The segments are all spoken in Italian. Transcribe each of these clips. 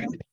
Gracias.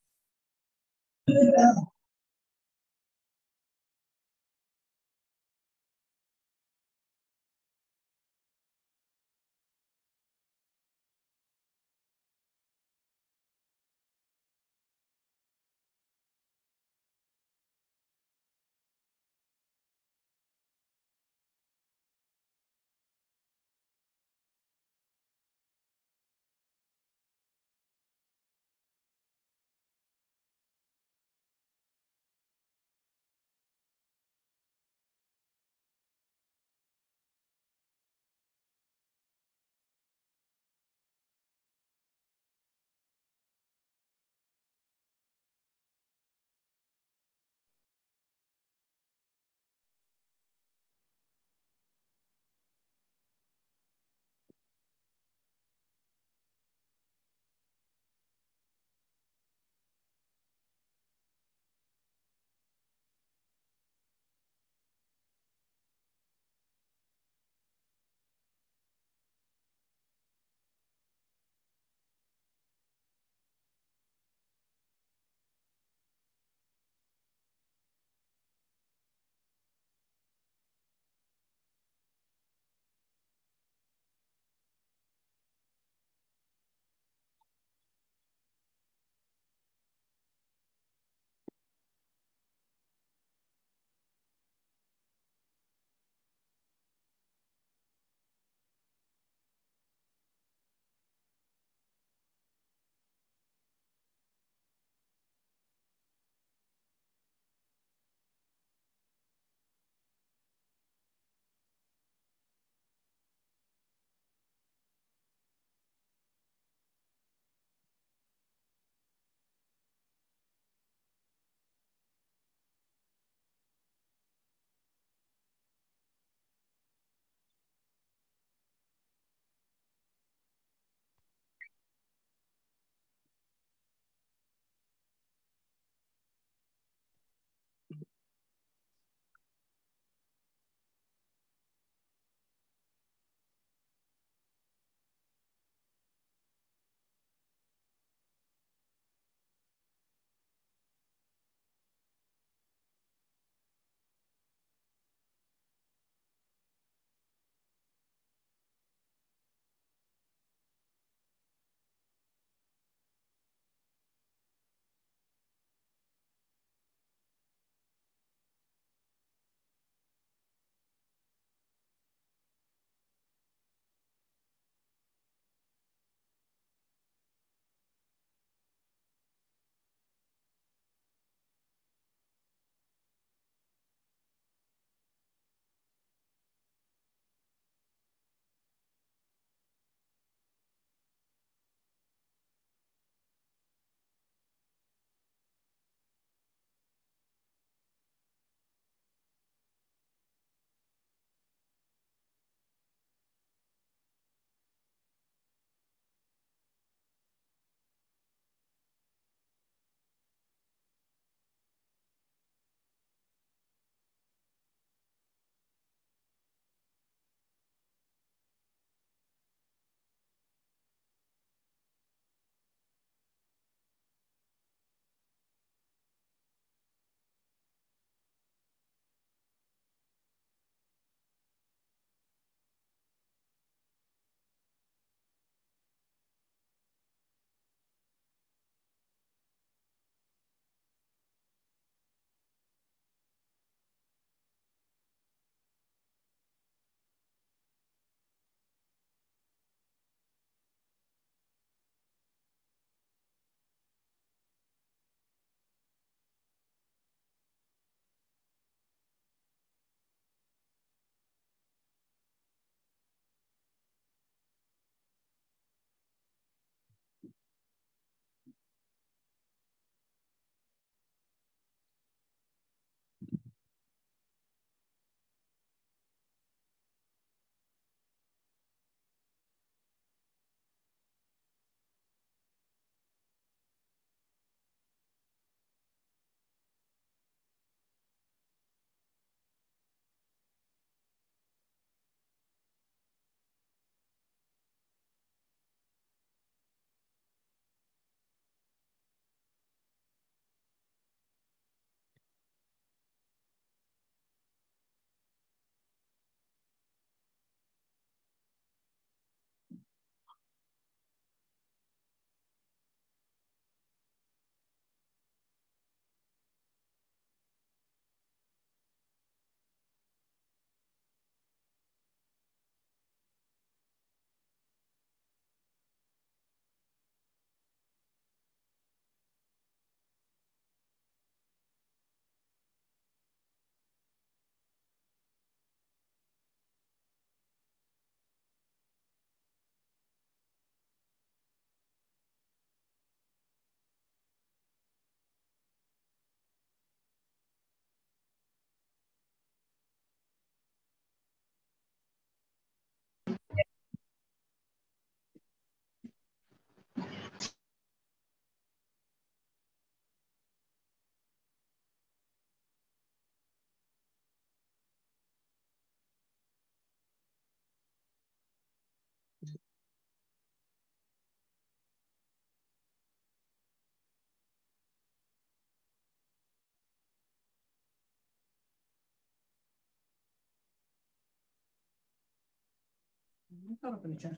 ricordo che c'è.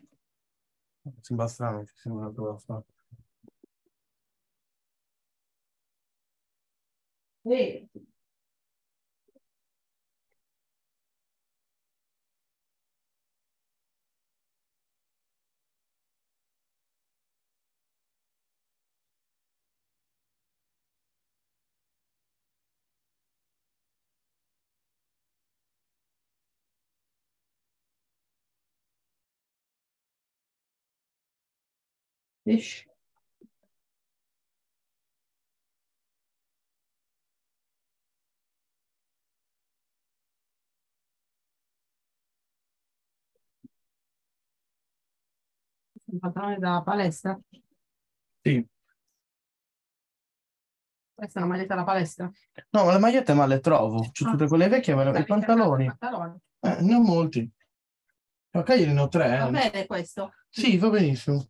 Sembra strano, ci sembra una proposta. Sì. ish un pantalone da palestra? Sì. Questa è una maglietta da palestra? No, le magliette ma le trovo. C'è ah. tutte quelle vecchie, ma le... i pantaloni. Eh, ne ho molti. Ok, io ne ho tre. Va eh. bene questo? Sì, va benissimo.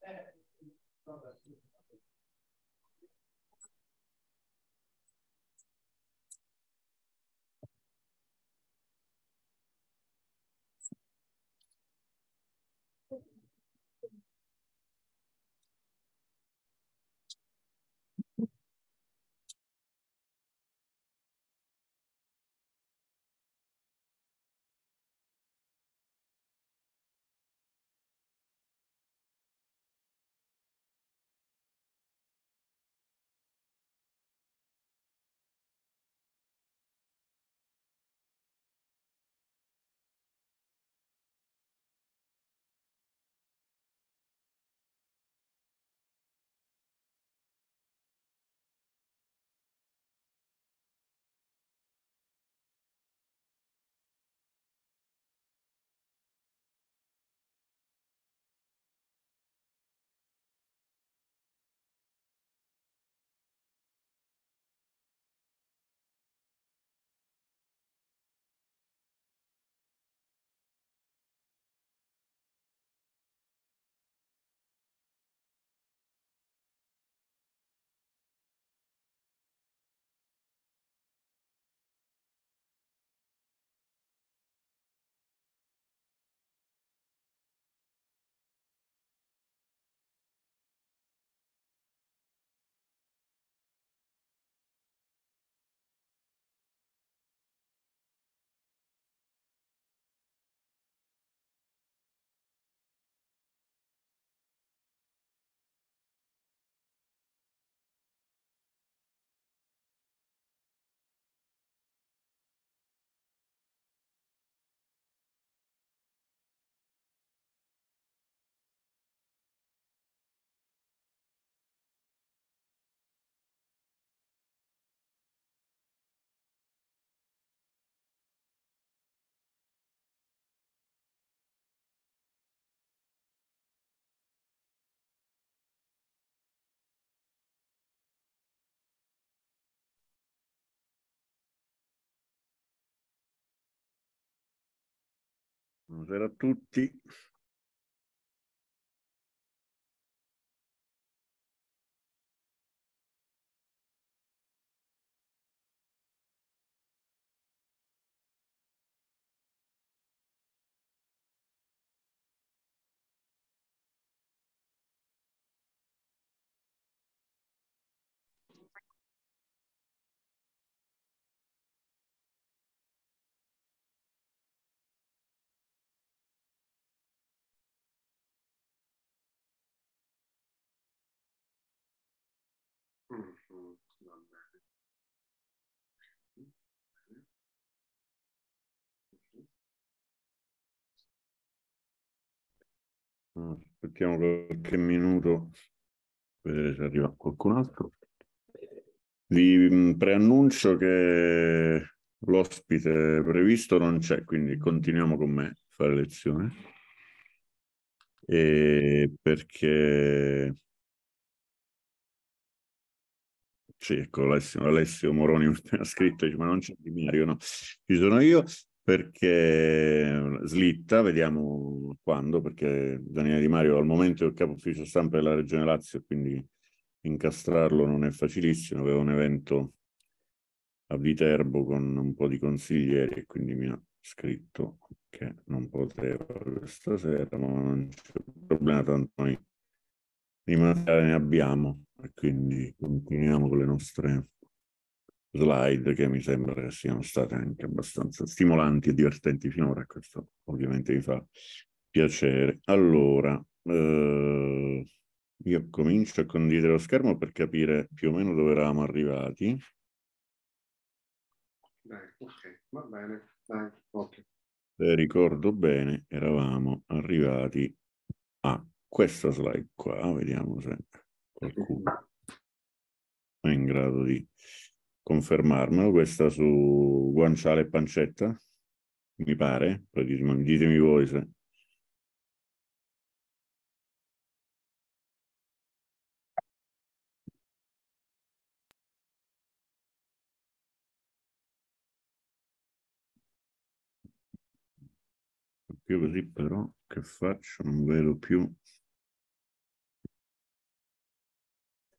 É. Buonasera a tutti. Ah, aspettiamo qualche minuto per eh, vedere se arriva qualcun altro. Vi mm, preannuncio che l'ospite previsto non c'è, quindi continuiamo con me a fare lezione. E perché sì, ecco Alessio, Alessio Moroni ha scritto, ma non c'è Di Mario, no, ci sono io perché eh, slitta, vediamo quando, perché Daniele Di Mario al momento è il capo ufficio stampa della Regione Lazio, quindi incastrarlo non è facilissimo, avevo un evento a Viterbo con un po' di consiglieri e quindi mi ha scritto che non poteva questa sera, ma non c'è problema, tanto noi di materiale ne abbiamo e quindi continuiamo con le nostre slide che mi sembra che siano state anche abbastanza stimolanti e divertenti finora, questo ovviamente mi fa piacere. Allora, eh, io comincio a condividere lo schermo per capire più o meno dove eravamo arrivati. Beh, ok, va bene, Dai, okay. Se ricordo bene, eravamo arrivati a questa slide qua, vediamo se qualcuno è in grado di confermarmelo, questa su guanciale e pancetta, mi pare, ditemi, ditemi voi se... Io così però che faccio? Non vedo più.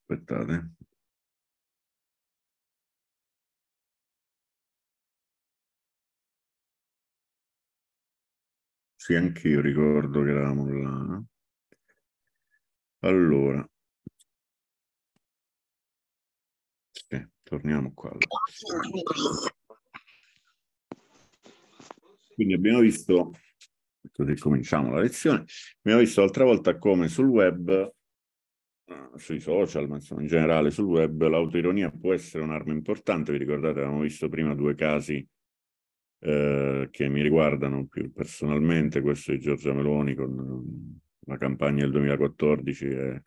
Aspettate, Sì, anche io ricordo che eravamo là. Allora. Sì, torniamo qua. Quindi abbiamo visto, così cominciamo la lezione, abbiamo visto l'altra volta come sul web, eh, sui social, ma insomma in generale sul web, l'autoironia può essere un'arma importante. Vi ricordate, avevamo visto prima due casi eh, che mi riguardano più personalmente, questo di Giorgia Meloni con mm, la campagna del 2014 e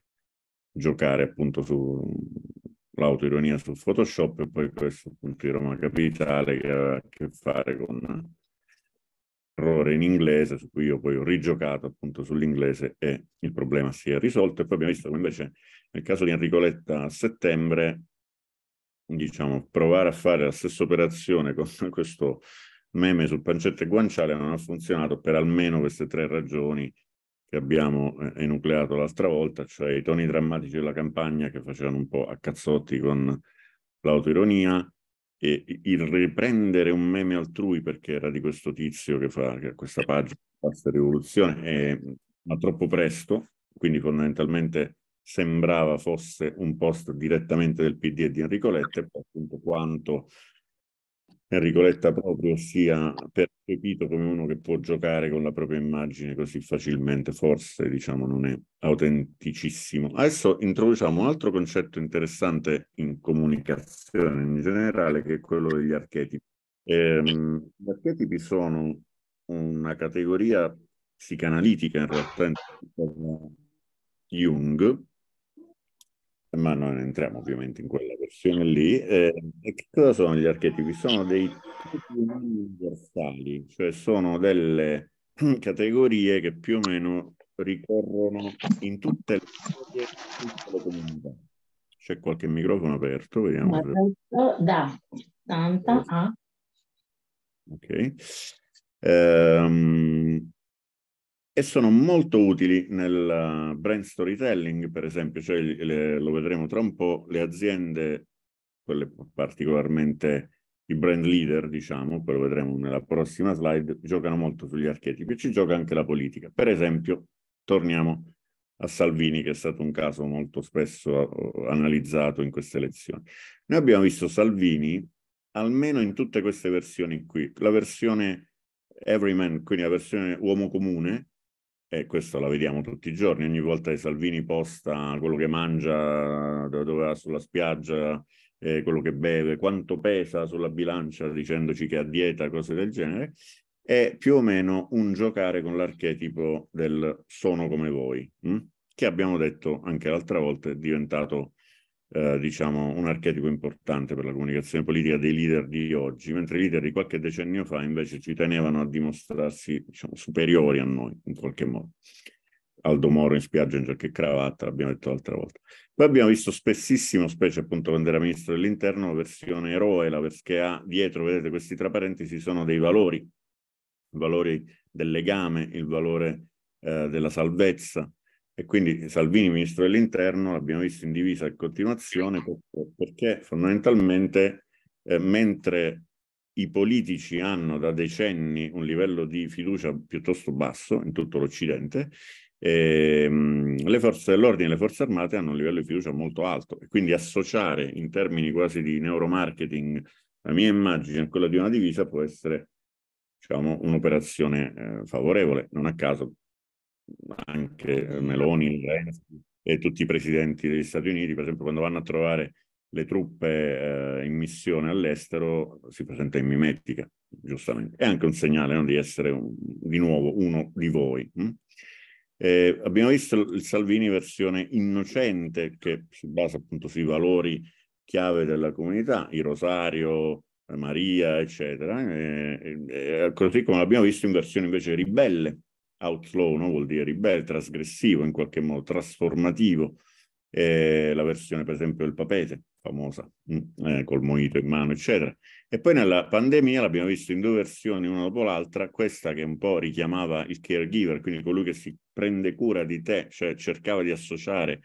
giocare appunto sull'autoironia mm, su Photoshop e poi questo appunto di Roma Capitale che aveva a che fare con mm, errore in inglese su cui io poi ho rigiocato appunto sull'inglese e il problema si è risolto e poi abbiamo visto come invece nel caso di Enrico Letta a settembre diciamo provare a fare la stessa operazione con questo meme sul pancetto e guanciale non ha funzionato per almeno queste tre ragioni che abbiamo eh, enucleato l'altra volta, cioè i toni drammatici della campagna che facevano un po' a cazzotti con l'autoironia e il riprendere un meme altrui perché era di questo tizio che fa che questa pagina, questa rivoluzione, è, ma troppo presto, quindi fondamentalmente sembrava fosse un post direttamente del PD e di Enrico Letta, e poi appunto quanto Enrico Letta proprio sia percepito come uno che può giocare con la propria immagine così facilmente, forse diciamo non è autenticissimo. Adesso introduciamo un altro concetto interessante in comunicazione in generale che è quello degli archetipi. Eh, gli archetipi sono una categoria psicanalitica in realtà Jung ma non entriamo ovviamente in quella versione lì. Eh, e che cosa sono gli archetipi? Sono dei tipi universali, cioè sono delle categorie che più o meno ricorrono in tutte le, in tutte le comunità. C'è qualche microfono aperto, vediamo. Da 80 a... Ok. Um, e sono molto utili nel eh, brand storytelling, per esempio, cioè le, lo vedremo tra un po', le aziende, quelle particolarmente i brand leader, diciamo, poi lo vedremo nella prossima slide, giocano molto sugli archetipi e ci gioca anche la politica. Per esempio, torniamo a Salvini, che è stato un caso molto spesso eh, analizzato in queste elezioni. Noi abbiamo visto Salvini, almeno in tutte queste versioni qui, la versione everyman, quindi la versione uomo comune, e questo la vediamo tutti i giorni, ogni volta che Salvini posta quello che mangia dove va sulla spiaggia, eh, quello che beve, quanto pesa sulla bilancia dicendoci che ha dieta, cose del genere, è più o meno un giocare con l'archetipo del sono come voi, mh? Mm? che abbiamo detto anche l'altra volta è diventato eh, diciamo, un archetipo importante per la comunicazione politica dei leader di oggi, mentre i leader di qualche decennio fa invece ci tenevano a dimostrarsi diciamo, superiori a noi in qualche modo. Aldo Moro in spiaggia in giacca e cravatta, l'abbiamo detto l'altra volta. Poi abbiamo visto spessissimo, specie appunto quando era ministro dell'interno, la versione eroe, la che ha dietro, vedete questi tra parentesi, sono dei valori, i valori del legame, il valore eh, della salvezza, e quindi Salvini, ministro dell'interno, l'abbiamo visto in divisa a continuazione perché fondamentalmente eh, mentre i politici hanno da decenni un livello di fiducia piuttosto basso in tutto l'Occidente, e, ehm, le forze dell'ordine e le forze armate hanno un livello di fiducia molto alto e quindi associare in termini quasi di neuromarketing la mia immagine a quella di una divisa può essere diciamo, un'operazione eh, favorevole. Non a caso anche Meloni, il Renzi e tutti i presidenti degli Stati Uniti, per esempio, quando vanno a trovare le truppe eh, in missione all'estero, si presenta in mimetica, giustamente. È anche un segnale no, di essere un, di nuovo uno di voi. Hm? Eh, abbiamo visto il Salvini versione innocente, che si basa appunto sui valori chiave della comunità, il rosario, Maria, eccetera, e, eh, e, eh, eh, così come l'abbiamo visto in versione invece ribelle, outflow, no? vuol dire ribelle, trasgressivo in qualche modo, trasformativo. Eh, la versione per esempio del papete, famosa, mm, eh, col monito in mano, eccetera. E poi nella pandemia l'abbiamo visto in due versioni, una dopo l'altra, questa che un po' richiamava il caregiver, quindi colui che si prende cura di te, cioè cercava di associare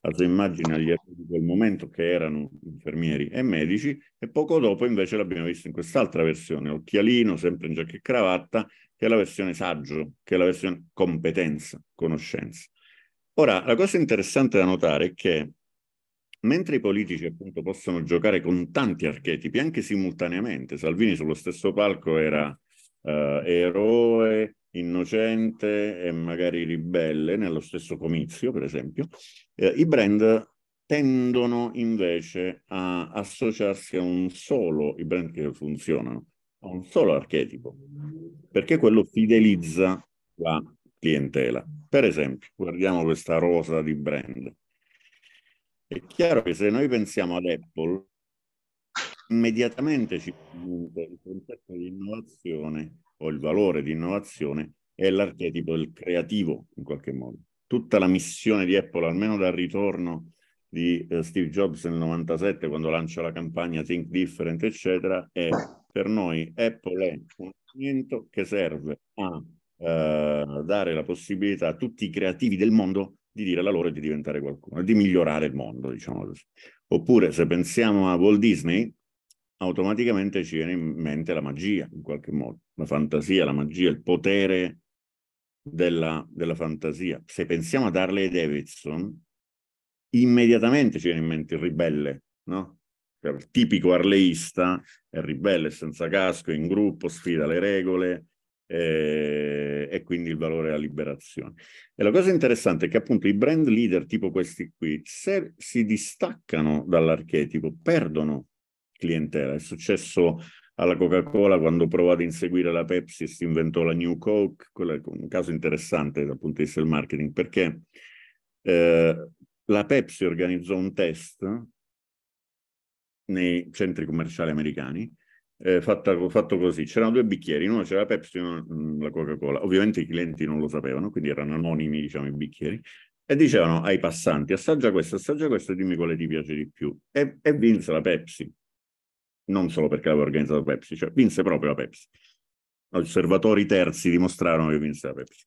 la immagini agli gli di quel momento che erano infermieri e medici e poco dopo invece l'abbiamo visto in quest'altra versione, occhialino, sempre in giacca e cravatta, che è la versione saggio, che è la versione competenza, conoscenza. Ora, la cosa interessante da notare è che mentre i politici appunto possono giocare con tanti archetipi, anche simultaneamente, Salvini sullo stesso palco era eh, eroe, innocente e magari ribelle, nello stesso comizio, per esempio, eh, i brand tendono invece a associarsi a un solo, i brand che funzionano, a un solo archetipo, perché quello fidelizza la clientela. Per esempio, guardiamo questa rosa di brand. È chiaro che se noi pensiamo ad Apple, immediatamente ci viene il concetto di innovazione o il valore di innovazione è l'archetipo del creativo in qualche modo. Tutta la missione di Apple, almeno dal ritorno di eh, Steve Jobs nel 97, quando lancia la campagna Think Different, eccetera, è per noi Apple è un strumento che serve a eh, dare la possibilità a tutti i creativi del mondo di dire la loro e di diventare qualcuno, di migliorare il mondo, diciamo così. Oppure se pensiamo a Walt Disney, automaticamente ci viene in mente la magia, in qualche modo la fantasia, la magia, il potere della, della fantasia. Se pensiamo ad Harley Davidson, immediatamente ci viene in mente il ribelle, no? Cioè, il tipico arleista è ribelle, senza casco, in gruppo, sfida le regole eh, e quindi il valore della liberazione. E la cosa interessante è che appunto i brand leader tipo questi qui, se si distaccano dall'archetipo, perdono clientela. È successo alla Coca-Cola quando provò ad inseguire la Pepsi si inventò la New Coke, quello è un caso interessante dal punto di vista del marketing perché eh, la Pepsi organizzò un test nei centri commerciali americani eh, fatta, fatto così, c'erano due bicchieri, uno c'era la Pepsi e uno mm, la Coca-Cola, ovviamente i clienti non lo sapevano, quindi erano anonimi diciamo i bicchieri, e dicevano ai passanti assaggia questo, assaggia questo e dimmi quale ti piace di più, e, e vinse la Pepsi non solo perché l'aveva organizzato Pepsi, cioè vinse proprio la Pepsi. Osservatori terzi dimostrarono che vinse la Pepsi.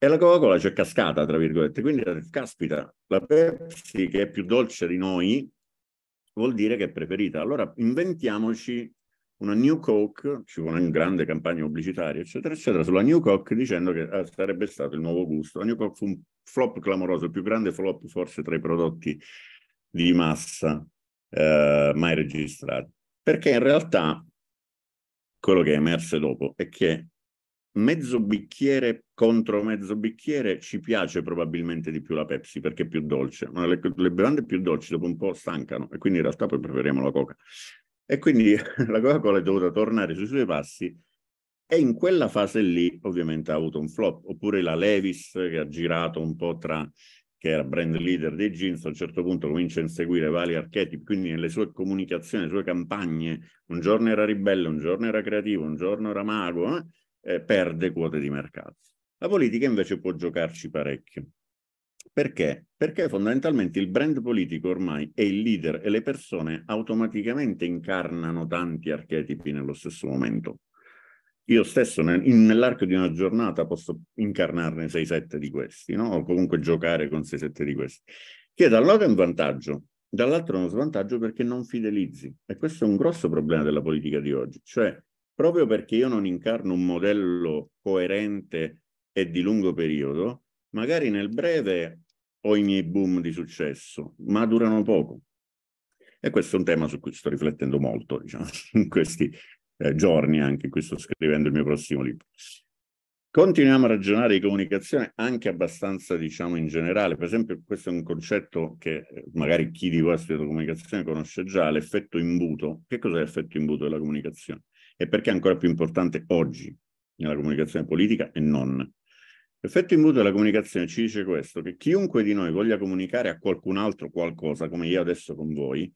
E la Coca-Cola c'è cioè, cascata, tra virgolette. Quindi, caspita, la Pepsi che è più dolce di noi vuol dire che è preferita. Allora inventiamoci una New Coke, ci vuole una grande campagna pubblicitaria, eccetera, eccetera, sulla New Coke dicendo che ah, sarebbe stato il nuovo gusto. La New Coke fu un flop clamoroso, il più grande flop forse tra i prodotti di massa eh, mai registrati. Perché in realtà quello che è emerso dopo è che mezzo bicchiere contro mezzo bicchiere ci piace probabilmente di più la Pepsi perché è più dolce, ma le, le bevande più dolci dopo un po' stancano e quindi in realtà poi preferiamo la Coca. E quindi la Coca-Cola è dovuta tornare sui suoi passi e in quella fase lì ovviamente ha avuto un flop, oppure la Levis che ha girato un po' tra che era brand leader dei jeans, a un certo punto comincia a inseguire vari archetipi, quindi nelle sue comunicazioni, nelle sue campagne, un giorno era ribelle, un giorno era creativo, un giorno era mago, eh, perde quote di mercato. La politica invece può giocarci parecchio. Perché? Perché fondamentalmente il brand politico ormai è il leader e le persone automaticamente incarnano tanti archetipi nello stesso momento io stesso nell'arco di una giornata posso incarnarne 6-7 di questi, no? o comunque giocare con 6-7 di questi, che da un lato è un vantaggio, dall'altro è uno svantaggio perché non fidelizzi. E questo è un grosso problema della politica di oggi, cioè proprio perché io non incarno un modello coerente e di lungo periodo, magari nel breve ho i miei boom di successo, ma durano poco. E questo è un tema su cui sto riflettendo molto, diciamo, in questi eh, giorni anche, qui sto scrivendo il mio prossimo libro. Continuiamo a ragionare di comunicazione anche abbastanza, diciamo, in generale. Per esempio, questo è un concetto che eh, magari chi di voi ha studiato comunicazione conosce già, l'effetto imbuto. Che cos'è l'effetto imbuto della comunicazione? E perché è ancora più importante oggi nella comunicazione politica e non? L'effetto imbuto della comunicazione ci dice questo, che chiunque di noi voglia comunicare a qualcun altro qualcosa, come io adesso con voi,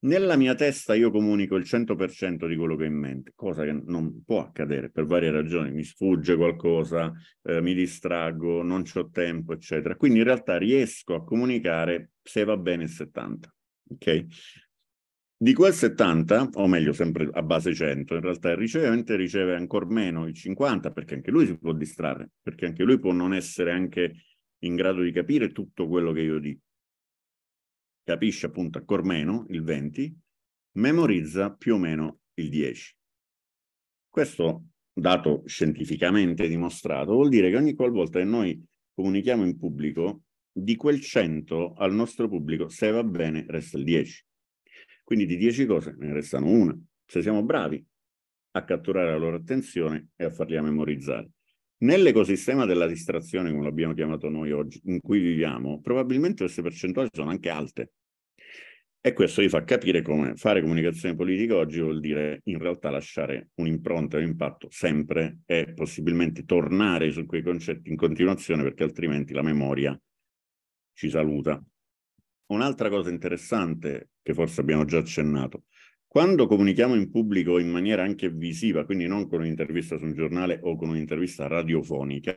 nella mia testa io comunico il 100% di quello che ho in mente, cosa che non può accadere per varie ragioni, mi sfugge qualcosa, eh, mi distraggo, non ho tempo, eccetera. Quindi in realtà riesco a comunicare se va bene il 70, ok? Di quel 70, o meglio sempre a base 100, in realtà il ricevente riceve ancora meno il 50 perché anche lui si può distrarre, perché anche lui può non essere anche in grado di capire tutto quello che io dico capisce appunto ancora meno il 20, memorizza più o meno il 10. Questo dato scientificamente dimostrato vuol dire che ogni qualvolta che noi comunichiamo in pubblico, di quel 100 al nostro pubblico, se va bene, resta il 10. Quindi di 10 cose ne restano una, se siamo bravi a catturare la loro attenzione e a farli a memorizzare. Nell'ecosistema della distrazione, come l'abbiamo chiamato noi oggi, in cui viviamo, probabilmente queste percentuali sono anche alte. E questo vi fa capire come fare comunicazione politica oggi vuol dire in realtà lasciare un'impronta, un impatto sempre e possibilmente tornare su quei concetti in continuazione perché altrimenti la memoria ci saluta. Un'altra cosa interessante che forse abbiamo già accennato, quando comunichiamo in pubblico in maniera anche visiva, quindi non con un'intervista su un giornale o con un'intervista radiofonica,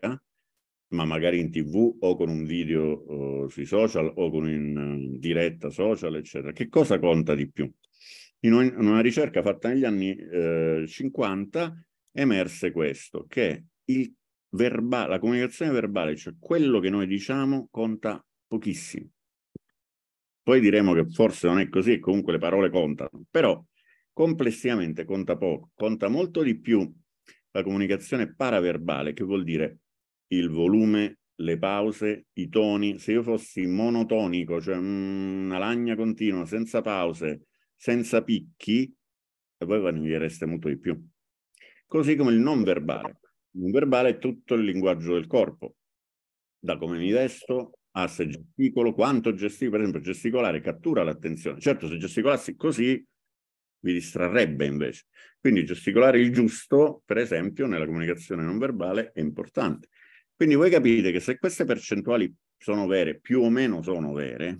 ma magari in tv o con un video uh, sui social o con in uh, diretta social, eccetera, che cosa conta di più? In una ricerca fatta negli anni eh, 50 emerse questo, che verbale, la comunicazione verbale, cioè quello che noi diciamo, conta pochissimo. Poi diremo che forse non è così e comunque le parole contano, però complessivamente conta poco, conta molto di più la comunicazione paraverbale, che vuol dire il volume, le pause, i toni. Se io fossi monotonico, cioè mm, una lagna continua, senza pause, senza picchi, e voi vanireste molto di più. Così come il non verbale. Il non verbale è tutto il linguaggio del corpo, da come mi vesto Ah, se gesticolo, quanto gesticolo, per esempio gesticolare cattura l'attenzione. Certo, se gesticolassi così vi distrarrebbe invece. Quindi gesticolare il giusto, per esempio, nella comunicazione non verbale è importante. Quindi voi capite che se queste percentuali sono vere, più o meno sono vere,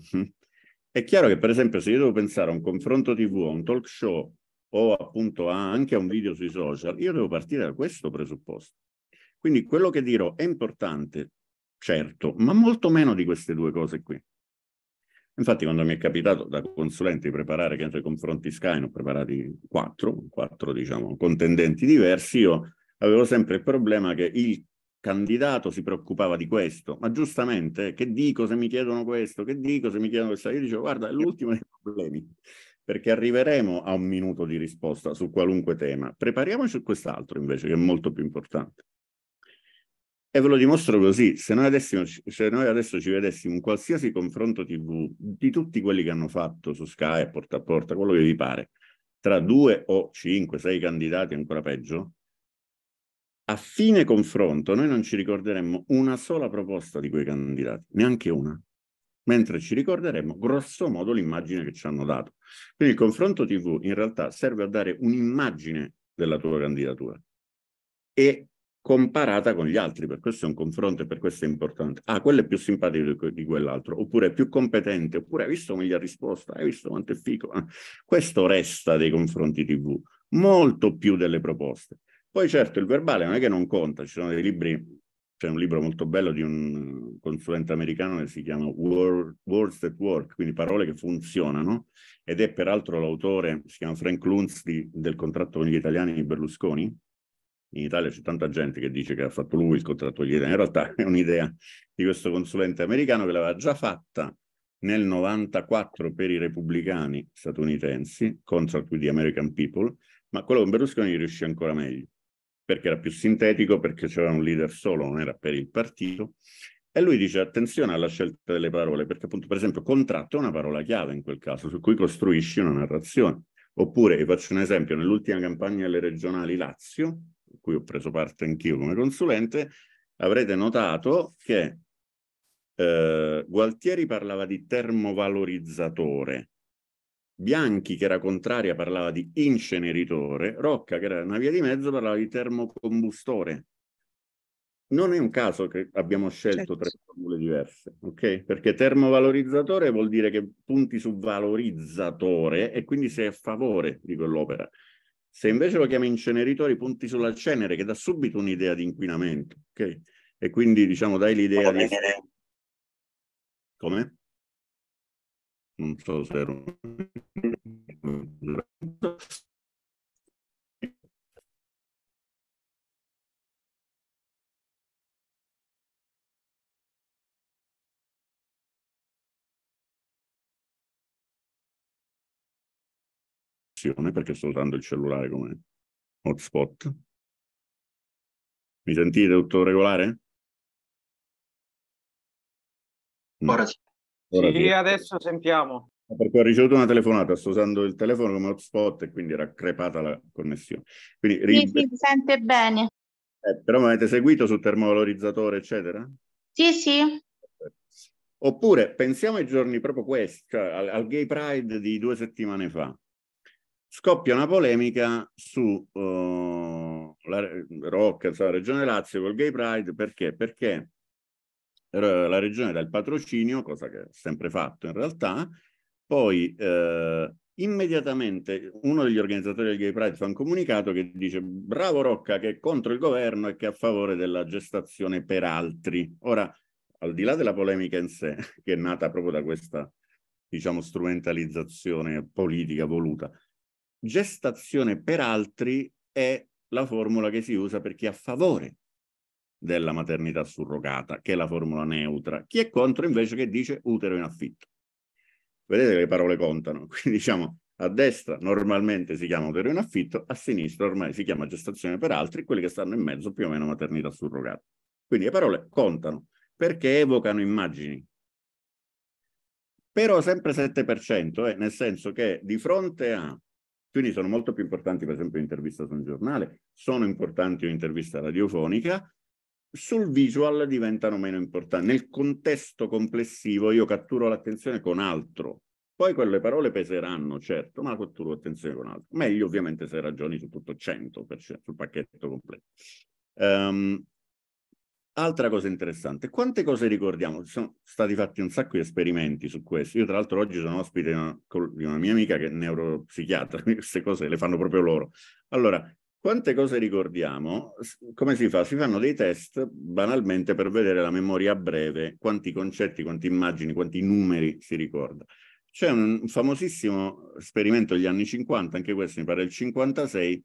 è chiaro che per esempio se io devo pensare a un confronto TV, a un talk show o appunto a, anche a un video sui social, io devo partire da questo presupposto. Quindi quello che dirò è importante certo, ma molto meno di queste due cose qui. Infatti quando mi è capitato da consulente di preparare, che nei confronti Sky ne ho preparati quattro, quattro diciamo contendenti diversi, io avevo sempre il problema che il candidato si preoccupava di questo, ma giustamente che dico se mi chiedono questo, che dico se mi chiedono questo, io dicevo guarda è l'ultimo dei problemi, perché arriveremo a un minuto di risposta su qualunque tema, prepariamoci su quest'altro invece che è molto più importante. E ve lo dimostro così, se noi, adesso, se noi adesso ci vedessimo un qualsiasi confronto TV di tutti quelli che hanno fatto su Sky, porta a porta, quello che vi pare, tra due o cinque, sei candidati, ancora peggio, a fine confronto noi non ci ricorderemmo una sola proposta di quei candidati, neanche una, mentre ci ricorderemmo grosso modo l'immagine che ci hanno dato. Quindi il confronto TV in realtà serve a dare un'immagine della tua candidatura e comparata con gli altri, per questo è un confronto e per questo è importante. Ah, quello è più simpatico di, quell'altro, oppure è più competente, oppure hai visto come gli ha risposto, hai visto quanto è figo. Eh. questo resta dei confronti TV, molto più delle proposte. Poi certo il verbale non è che non conta, ci sono dei libri, c'è un libro molto bello di un consulente americano che si chiama Words at Work, quindi parole che funzionano, ed è peraltro l'autore, si chiama Frank Lunz del contratto con gli italiani di Berlusconi, in Italia c'è tanta gente che dice che ha fatto lui il contratto di in realtà è un'idea di questo consulente americano che l'aveva già fatta nel 94 per i repubblicani statunitensi, Contract with the American People, ma quello con Berlusconi riuscì ancora meglio, perché era più sintetico, perché c'era un leader solo, non era per il partito, e lui dice attenzione alla scelta delle parole, perché appunto per esempio contratto è una parola chiave in quel caso, su cui costruisci una narrazione. Oppure, vi faccio un esempio, nell'ultima campagna alle regionali Lazio, cui ho preso parte anch'io come consulente, avrete notato che eh, Gualtieri parlava di termovalorizzatore, Bianchi, che era contraria, parlava di inceneritore, Rocca, che era una via di mezzo, parlava di termocombustore. Non è un caso che abbiamo scelto certo. tre formule diverse, ok? Perché termovalorizzatore vuol dire che punti su valorizzatore e quindi sei a favore di quell'opera. Se invece lo chiami inceneritore, punti sulla cenere, che dà subito un'idea di inquinamento, ok? E quindi, diciamo, dai l'idea di... Come? Non so se ero... connessione perché sto usando il cellulare come hotspot. Mi sentite tutto regolare? Ora sì. Ora sì, adesso sentiamo. Perché ho ricevuto una telefonata, sto usando il telefono come hotspot e quindi era crepata la connessione. Quindi, Sì, sì, mi sente bene. Eh, però mi avete seguito sul termovalorizzatore, eccetera? Sì, sì. Oppure pensiamo ai giorni proprio questi, cioè al, al, Gay Pride di due settimane fa scoppia una polemica su uh, la Rocca, la regione Lazio col Gay Pride, perché? Perché la regione dà il patrocinio, cosa che ha sempre fatto in realtà, poi eh, immediatamente uno degli organizzatori del Gay Pride fa un comunicato che dice bravo Rocca che è contro il governo e che è a favore della gestazione per altri. Ora, al di là della polemica in sé, che è nata proprio da questa, diciamo, strumentalizzazione politica voluta, Gestazione per altri è la formula che si usa per chi è a favore della maternità surrogata, che è la formula neutra. Chi è contro invece che dice utero in affitto. Vedete che le parole contano. Quindi diciamo a destra normalmente si chiama utero in affitto, a sinistra ormai si chiama gestazione per altri, quelli che stanno in mezzo più o meno maternità surrogata. Quindi le parole contano perché evocano immagini. Però sempre 7%, eh, nel senso che di fronte a quindi sono molto più importanti, per esempio, un'intervista su un giornale, sono importanti un'intervista radiofonica, sul visual diventano meno importanti. Nel contesto complessivo io catturo l'attenzione con altro. Poi quelle parole peseranno, certo, ma catturo l'attenzione con altro. Meglio ovviamente se ragioni su tutto 100%, sul pacchetto completo. Um, Altra cosa interessante, quante cose ricordiamo? Ci sono stati fatti un sacco di esperimenti su questo. Io tra l'altro oggi sono ospite di una, di una mia amica che è neuropsichiatra, queste cose le fanno proprio loro. Allora, quante cose ricordiamo? Come si fa? Si fanno dei test banalmente per vedere la memoria breve, quanti concetti, quante immagini, quanti numeri si ricorda. C'è un famosissimo esperimento degli anni 50, anche questo mi pare il 56,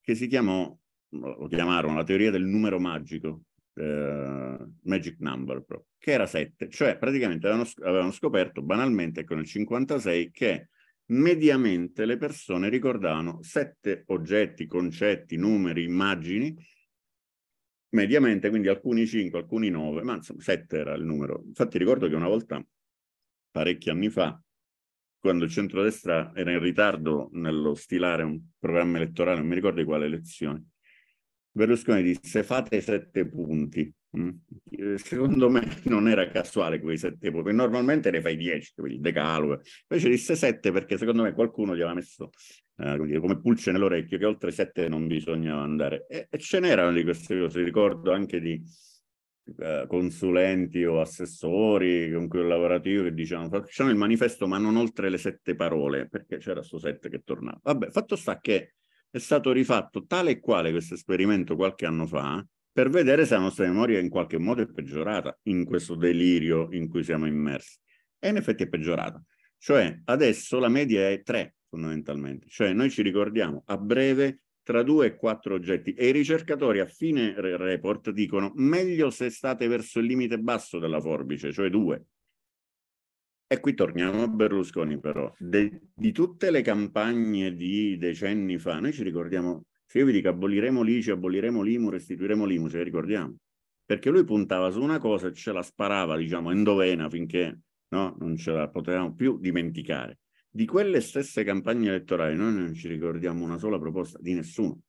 che si chiamò, lo chiamarono la teoria del numero magico, eh, magic number, proprio, che era 7, cioè praticamente avevano, avevano scoperto banalmente con il 56 che mediamente le persone ricordavano 7 oggetti, concetti, numeri, immagini, mediamente, quindi alcuni 5, alcuni 9, ma insomma 7 era il numero. Infatti ricordo che una volta, parecchi anni fa, quando il centrodestra era in ritardo nello stilare un programma elettorale, non mi ricordo di quale elezione, Berlusconi disse fate sette punti. Mm. Eh, secondo me non era casuale quei sette punti, normalmente ne fai dieci, quindi decalogo. Invece disse sette perché secondo me qualcuno gli aveva messo eh, come, pulce nell'orecchio che oltre sette non bisognava andare. E, e ce n'erano di queste cose, ricordo anche di eh, consulenti o assessori con cui ho lavorato io che dicevano facciamo il manifesto ma non oltre le sette parole perché c'era sto sette che tornava. Vabbè, fatto sta che è stato rifatto tale e quale questo esperimento qualche anno fa per vedere se la nostra memoria in qualche modo è peggiorata in questo delirio in cui siamo immersi. E in effetti è peggiorata. Cioè adesso la media è 3 fondamentalmente, cioè noi ci ricordiamo a breve tra 2 e 4 oggetti e i ricercatori a fine report dicono meglio se state verso il limite basso della forbice, cioè 2, e qui torniamo a Berlusconi però. De, di tutte le campagne di decenni fa, noi ci ricordiamo, se io vi dico aboliremo l'ICI, aboliremo l'IMU, restituiremo l'IMU, ce le ricordiamo. Perché lui puntava su una cosa e ce la sparava, diciamo, endovena finché no, non ce la potevamo più dimenticare. Di quelle stesse campagne elettorali noi non ci ricordiamo una sola proposta di nessuno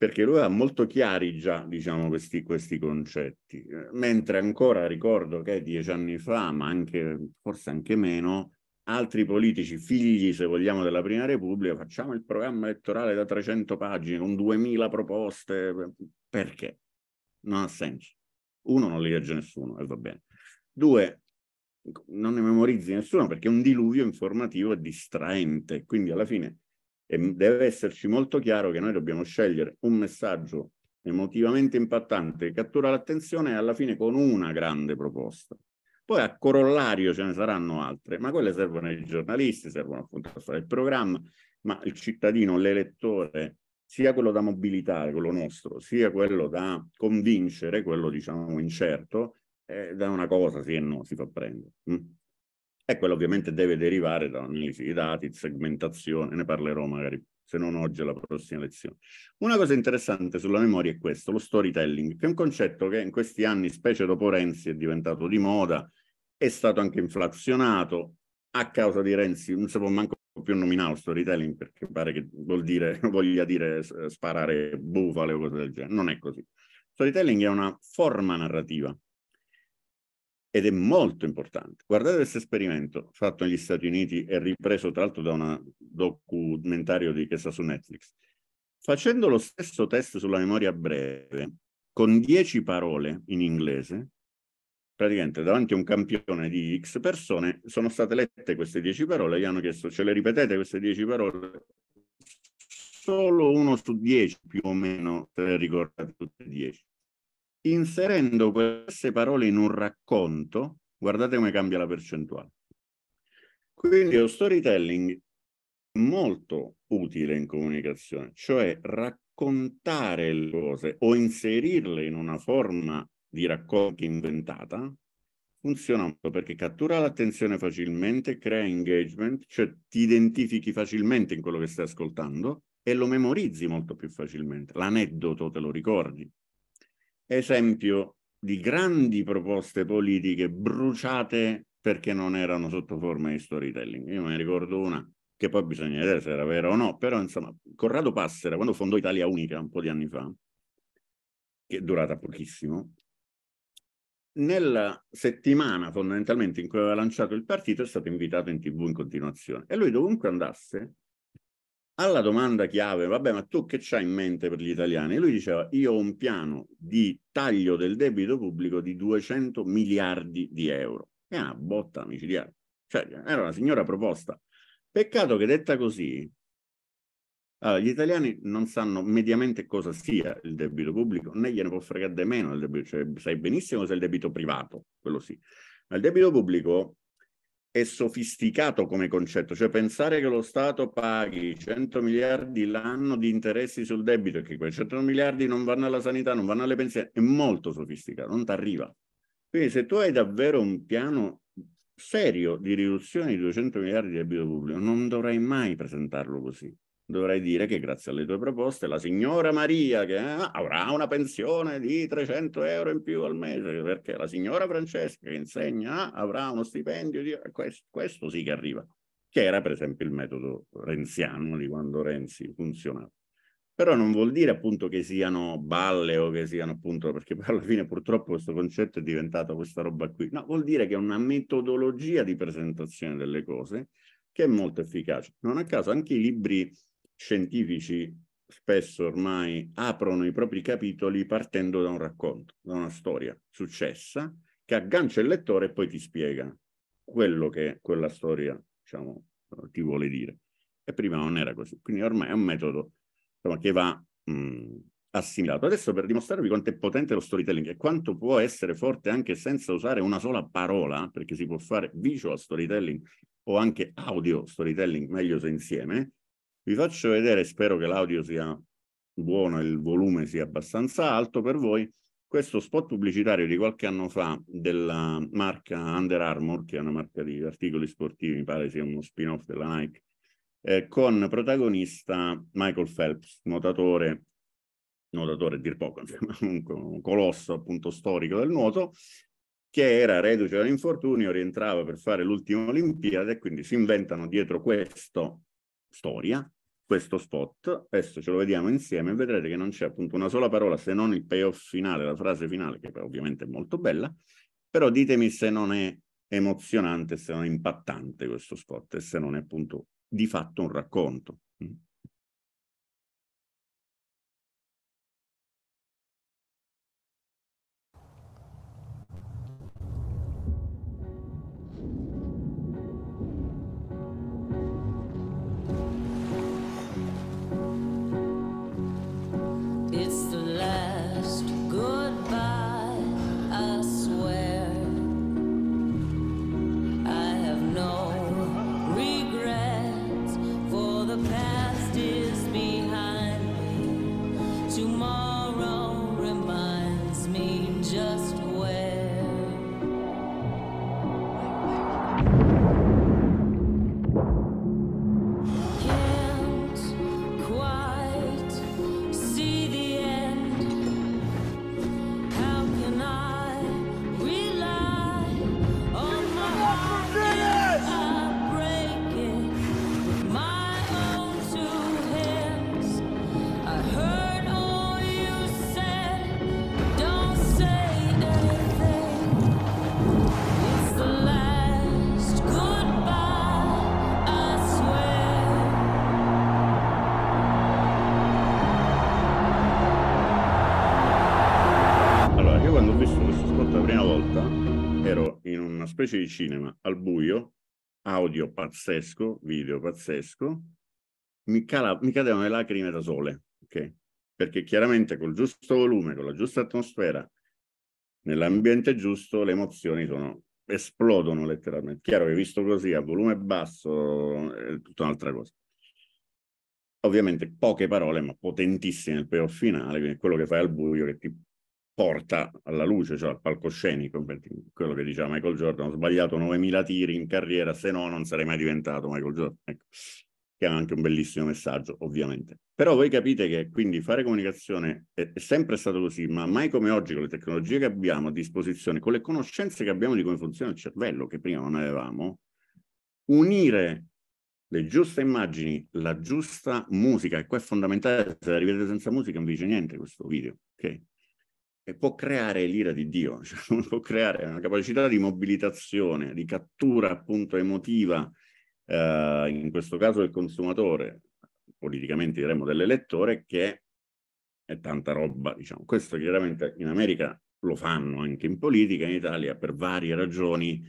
perché lui ha molto chiari già diciamo, questi, questi, concetti, eh, mentre ancora ricordo che dieci anni fa, ma anche, forse anche meno, altri politici, figli se vogliamo della Prima Repubblica, facciamo il programma elettorale da 300 pagine con 2000 proposte, eh, perché? Non ha senso. Uno, non li legge nessuno e va bene. Due, non ne memorizzi nessuno perché è un diluvio informativo e distraente, quindi alla fine e deve esserci molto chiaro che noi dobbiamo scegliere un messaggio emotivamente impattante che cattura l'attenzione e alla fine con una grande proposta. Poi a corollario ce ne saranno altre, ma quelle servono ai giornalisti, servono appunto a fare il programma, ma il cittadino, l'elettore, sia quello da mobilitare, quello nostro, sia quello da convincere, quello diciamo incerto, eh, da una cosa sì e no si fa prendere. Mm. E quello ovviamente deve derivare da dall'analisi di dati, segmentazione, ne parlerò magari se non oggi alla prossima lezione. Una cosa interessante sulla memoria è questo, lo storytelling, che è un concetto che in questi anni, specie dopo Renzi, è diventato di moda, è stato anche inflazionato a causa di Renzi, non si può manco più nominare lo storytelling perché pare che vuol dire, voglia dire sparare bufale o cose del genere, non è così. Storytelling è una forma narrativa ed è molto importante. Guardate questo esperimento fatto negli Stati Uniti e ripreso tra l'altro da un documentario di, che sta su Netflix. Facendo lo stesso test sulla memoria breve, con 10 parole in inglese, praticamente davanti a un campione di X persone, sono state lette queste 10 parole, gli hanno chiesto ce le ripetete queste 10 parole? Solo uno su 10 più o meno se le ricordate tutte 10 inserendo queste parole in un racconto, guardate come cambia la percentuale. Quindi lo storytelling molto utile in comunicazione, cioè raccontare le cose o inserirle in una forma di racconto inventata, funziona molto perché cattura l'attenzione facilmente, crea engagement, cioè ti identifichi facilmente in quello che stai ascoltando e lo memorizzi molto più facilmente. L'aneddoto te lo ricordi, esempio di grandi proposte politiche bruciate perché non erano sotto forma di storytelling. Io me ne ricordo una, che poi bisogna vedere se era vera o no, però insomma, Corrado Passera, quando fondò Italia Unica un po' di anni fa, che è durata pochissimo, nella settimana fondamentalmente in cui aveva lanciato il partito è stato invitato in tv in continuazione e lui dovunque andasse alla domanda chiave, vabbè, ma tu che c'hai in mente per gli italiani? Lui diceva, io ho un piano di taglio del debito pubblico di 200 miliardi di euro. È una botta micidiale. Cioè, era una signora proposta. Peccato che detta così, allora, gli italiani non sanno mediamente cosa sia il debito pubblico, né gliene può fregare di meno il debito, cioè, sai benissimo se il debito privato, quello sì. Ma il debito pubblico è sofisticato come concetto, cioè pensare che lo Stato paghi 100 miliardi l'anno di interessi sul debito e che quei 100 miliardi non vanno alla sanità, non vanno alle pensioni, è molto sofisticato, non ti arriva. Quindi se tu hai davvero un piano serio di riduzione di 200 miliardi di debito pubblico, non dovrai mai presentarlo così dovrai dire che grazie alle tue proposte la signora Maria che eh, avrà una pensione di 300 euro in più al mese perché la signora Francesca che insegna eh, avrà uno stipendio di eh, questo, questo sì che arriva che era per esempio il metodo renziano di quando Renzi funzionava però non vuol dire appunto che siano balle o che siano appunto perché alla fine purtroppo questo concetto è diventato questa roba qui no vuol dire che è una metodologia di presentazione delle cose che è molto efficace non a caso anche i libri scientifici spesso ormai aprono i propri capitoli partendo da un racconto, da una storia successa che aggancia il lettore e poi ti spiega quello che quella storia diciamo, eh, ti vuole dire. E prima non era così, quindi ormai è un metodo insomma, che va mh, assimilato. Adesso per dimostrarvi quanto è potente lo storytelling e quanto può essere forte anche senza usare una sola parola, perché si può fare visual storytelling o anche audio storytelling, meglio se insieme, vi faccio vedere, spero che l'audio sia buono e il volume sia abbastanza alto per voi, questo spot pubblicitario di qualche anno fa della marca Under Armour, che è una marca di articoli sportivi, mi pare sia uno spin-off della Nike, eh, con protagonista Michael Phelps, nuotatore, nuotatore a dir poco, insomma, un colosso appunto storico del nuoto, che era reduce da rientrava per fare l'ultima Olimpiade e quindi si inventano dietro questo storia, questo spot, adesso ce lo vediamo insieme e vedrete che non c'è appunto una sola parola se non il payoff finale, la frase finale che ovviamente è molto bella, però ditemi se non è emozionante, se non è impattante questo spot e se non è appunto di fatto un racconto. Mm. specie di cinema al buio, audio pazzesco, video pazzesco, mi, cala, mi cadevano le lacrime da sole, okay? perché chiaramente col giusto volume, con la giusta atmosfera, nell'ambiente giusto, le emozioni sono, esplodono letteralmente. Chiaro che visto così a volume basso è tutta un'altra cosa. Ovviamente poche parole, ma potentissime nel peo finale, quindi quello che fai al buio che ti porta alla luce, cioè al palcoscenico, quello che diceva Michael Jordan, ho sbagliato 9.000 tiri in carriera, se no non sarei mai diventato Michael Jordan, ecco. che è anche un bellissimo messaggio ovviamente. Però voi capite che quindi fare comunicazione è, è sempre stato così, ma mai come oggi con le tecnologie che abbiamo a disposizione, con le conoscenze che abbiamo di come funziona il cervello, che prima non avevamo, unire le giuste immagini, la giusta musica, e qua è fondamentale, se la rivedete senza musica non vi dice niente questo video, ok? e può creare l'ira di Dio, cioè, può creare una capacità di mobilitazione, di cattura appunto emotiva, eh, in questo caso del consumatore, politicamente diremmo dell'elettore, che è tanta roba, diciamo. Questo chiaramente in America lo fanno anche in politica, in Italia per varie ragioni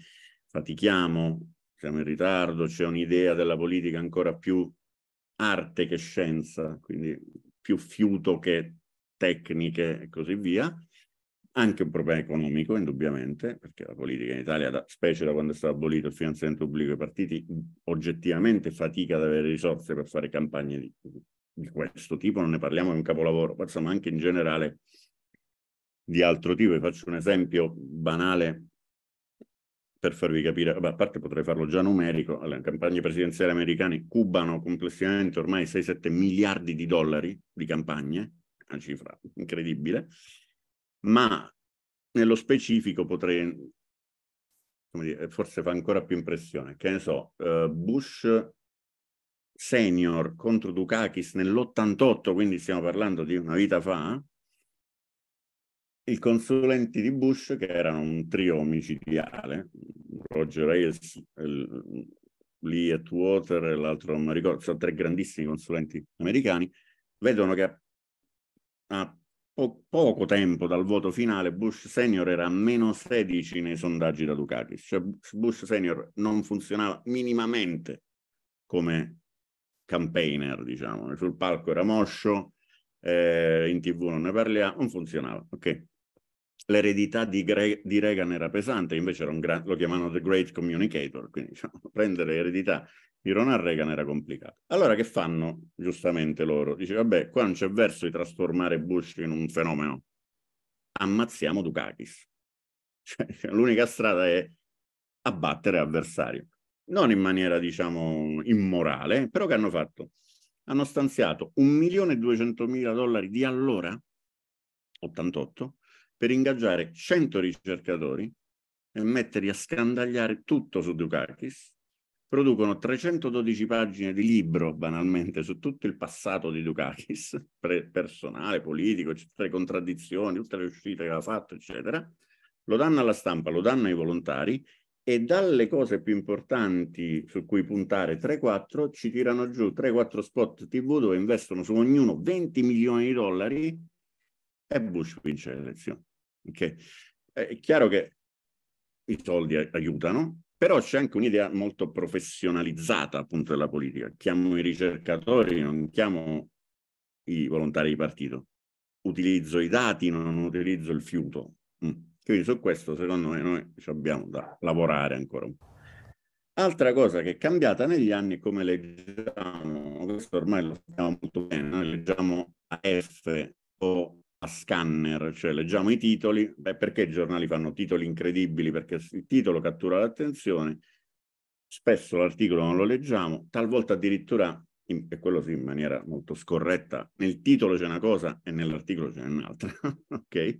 fatichiamo, siamo in ritardo, c'è un'idea della politica ancora più arte che scienza, quindi più fiuto che tecniche e così via, anche un problema economico indubbiamente, perché la politica in Italia, da, specie da quando è stato abolito il finanziamento pubblico ai partiti, oggettivamente fatica ad avere risorse per fare campagne di, di questo tipo, non ne parliamo, è un capolavoro, ma insomma anche in generale di altro tipo. Vi faccio un esempio banale per farvi capire, Vabbè, a parte potrei farlo già numerico, le campagne presidenziali americane cubano complessivamente ormai 6-7 miliardi di dollari di campagne, una cifra incredibile, ma nello specifico potrei, dire, forse fa ancora più impressione, che ne so, eh, Bush senior contro Dukakis nell'88, quindi stiamo parlando di una vita fa, i consulenti di Bush, che erano un trio omicidiale, Roger Hayes, Lee Atwater e l'altro non mi ricordo, sono tre grandissimi consulenti americani, vedono che a po- poco tempo dal voto finale Bush senior era a meno 16 nei sondaggi da Dukakis, cioè Bush senior non funzionava minimamente come campaigner, diciamo, sul palco era moscio, eh, in tv non ne parliamo, non funzionava, ok? l'eredità di, Gre- di, Reagan era pesante, invece era gra- lo chiamavano The Great Communicator, quindi diciamo, prendere l'eredità di Ronald Reagan era complicato. Allora che fanno giustamente loro? Dice, vabbè, qua non c'è verso di trasformare Bush in un fenomeno. Ammazziamo Dukakis. Cioè, cioè, l'unica strada è abbattere avversario. Non in maniera, diciamo, immorale, però che hanno fatto? Hanno stanziato 1.200.000 dollari di allora, 88, per ingaggiare 100 ricercatori e metterli a scandagliare tutto su Dukakis. Producono 312 pagine di libro, banalmente, su tutto il passato di Dukakis, pre- personale, politico, tutte le contraddizioni, tutte le uscite che aveva fatto, eccetera. Lo danno alla stampa, lo danno ai volontari e dalle cose più importanti su cui puntare 3-4 ci tirano giù 3-4 spot tv dove investono su ognuno 20 milioni di dollari e Bush vince le elezioni. Okay? Eh, è chiaro che i soldi aiutano, però c'è anche un'idea molto professionalizzata appunto della politica. Chiamo i ricercatori, non chiamo i volontari di partito. Utilizzo i dati, non utilizzo il fiuto. Mm. Quindi su questo secondo me noi abbiamo da lavorare ancora un po'. Altra cosa che è cambiata negli anni, come leggiamo, questo ormai lo sappiamo molto bene, noi leggiamo AF o a scanner, cioè leggiamo i titoli, beh, perché i giornali fanno titoli incredibili? Perché il titolo cattura l'attenzione, spesso l'articolo non lo leggiamo, talvolta addirittura, in, e quello sì in maniera molto scorretta, nel titolo c'è una cosa e nell'articolo c'è un'altra, ok?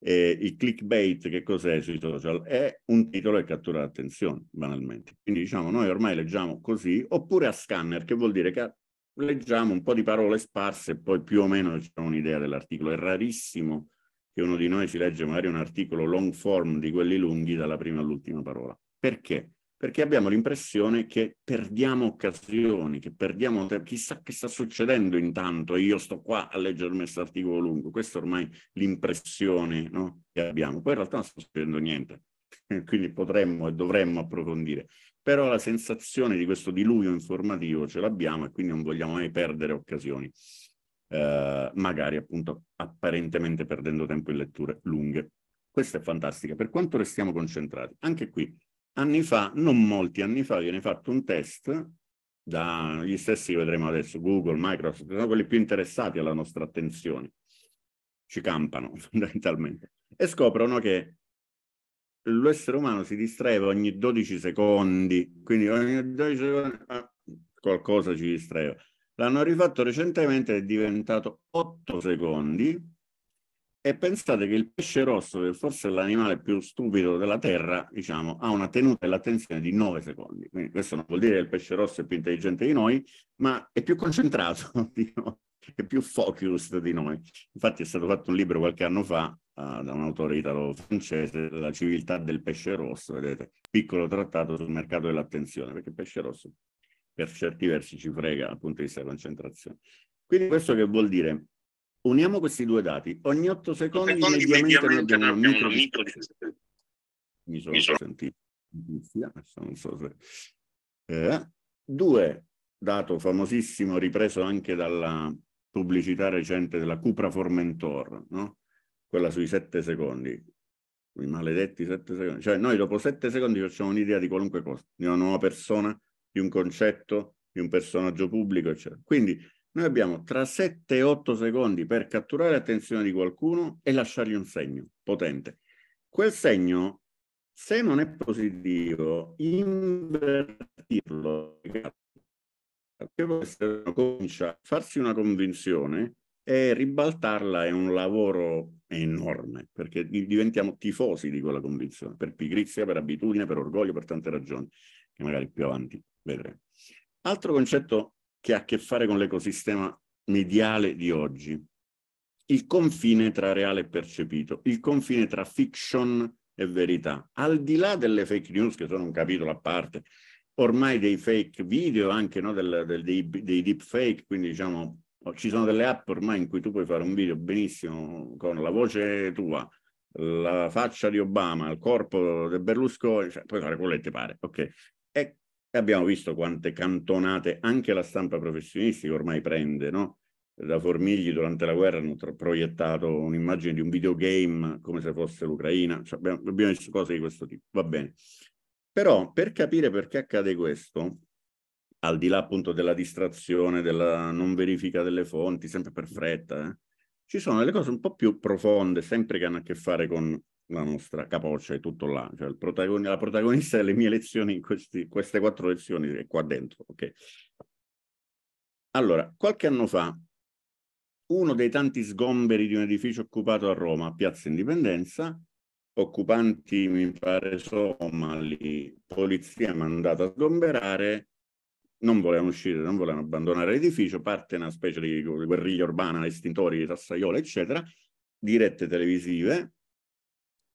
E il clickbait che cos'è sui social? È un titolo che cattura l'attenzione, banalmente. Quindi diciamo, noi ormai leggiamo così, oppure a scanner, che vuol dire che leggiamo un po' di parole sparse e poi più o meno c'è un'idea dell'articolo. È rarissimo che uno di noi si legge magari un articolo long form di quelli lunghi dalla prima all'ultima parola. Perché? Perché abbiamo l'impressione che perdiamo occasioni, che perdiamo te- chissà che sta succedendo intanto e io sto qua a leggermi questo articolo lungo. Questa è ormai l'impressione no? che abbiamo. Poi in realtà non sta succedendo niente, quindi potremmo e dovremmo approfondire però la sensazione di questo diluvio informativo ce l'abbiamo e quindi non vogliamo mai perdere occasioni, eh, magari appunto apparentemente perdendo tempo in letture lunghe. Questa è fantastica. Per quanto restiamo concentrati, anche qui, anni fa, non molti anni fa, viene fatto un test dagli stessi che vedremo adesso, Google, Microsoft, sono quelli più interessati alla nostra attenzione. Ci campano fondamentalmente e scoprono che l'essere umano si distraeva ogni 12 secondi, quindi ogni 12 secondi ah, qualcosa ci distraeva. L'hanno rifatto recentemente, è diventato 8 secondi e pensate che il pesce rosso, che forse è l'animale più stupido della Terra, diciamo, ha una tenuta e l'attenzione di 9 secondi. Quindi questo non vuol dire che il pesce rosso è più intelligente di noi, ma è più concentrato di diciamo, noi, è più focused di noi. Infatti è stato fatto un libro qualche anno fa da un autore italo-francese, La civiltà del pesce rosso, vedete, piccolo trattato sul mercato dell'attenzione, perché il pesce rosso per certi versi ci frega dal punto di vista della concentrazione. Quindi questo che vuol dire? Uniamo questi due dati, ogni 8 secondi mediamente noi abbiamo un micro... Mi sono Mi sono... sentito. Non so se... Eh, due, dato famosissimo ripreso anche dalla pubblicità recente della Cupra Formentor, no? quella sui sette secondi, i maledetti sette secondi, cioè noi dopo sette secondi facciamo un'idea di qualunque cosa, di una nuova persona, di un concetto, di un personaggio pubblico, eccetera. Quindi noi abbiamo tra sette e otto secondi per catturare l'attenzione di qualcuno e lasciargli un segno potente. Quel segno, se non è positivo, invertirlo, perché può essere, comincia a farsi una convinzione e ribaltarla è un lavoro enorme, perché diventiamo tifosi di quella convinzione, per pigrizia, per abitudine, per orgoglio, per tante ragioni, che magari più avanti vedremo. Altro concetto che ha a che fare con l'ecosistema mediale di oggi, il confine tra reale e percepito, il confine tra fiction e verità. Al di là delle fake news, che sono un capitolo a parte, ormai dei fake video, anche no, del, del, dei, dei deep fake, quindi diciamo ci sono delle app ormai in cui tu puoi fare un video benissimo con la voce tua, la faccia di Obama, il corpo di Berlusconi, cioè, puoi fare quello che ti pare. Ok. E abbiamo visto quante cantonate anche la stampa professionistica ormai prende, no? Da Formigli durante la guerra hanno proiettato un'immagine di un videogame come se fosse l'Ucraina, cioè, abbiamo, abbiamo visto cose di questo tipo, va bene. Però per capire perché accade questo, al di là appunto della distrazione, della non verifica delle fonti, sempre per fretta, eh, ci sono delle cose un po' più profonde, sempre che hanno a che fare con la nostra capoccia e tutto là. Cioè, protagon- la protagonista delle mie lezioni, in questi, queste quattro lezioni, è qua dentro. Okay. Allora, qualche anno fa, uno dei tanti sgomberi di un edificio occupato a Roma, a Piazza Indipendenza, occupanti, mi pare, somali, polizia mandata a sgomberare, non volevano uscire, non volevano abbandonare l'edificio, parte una specie di guerriglia urbana, estintori, tassaiola, eccetera, dirette televisive.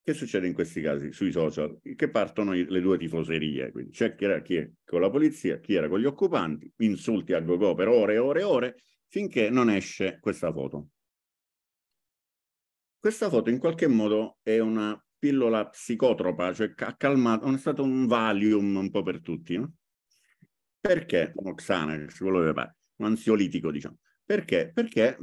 Che succede in questi casi sui social? Che partono le due tifoserie, quindi c'è chi era chi è, con la polizia, chi era con gli occupanti, insulti a go-go per ore e ore e ore, finché non esce questa foto. Questa foto in qualche modo è una pillola psicotropa, cioè ha calmato, è stato un valium un po' per tutti, no? Perché un Oxanex, quello che pare, un ansiolitico, diciamo. Perché? Perché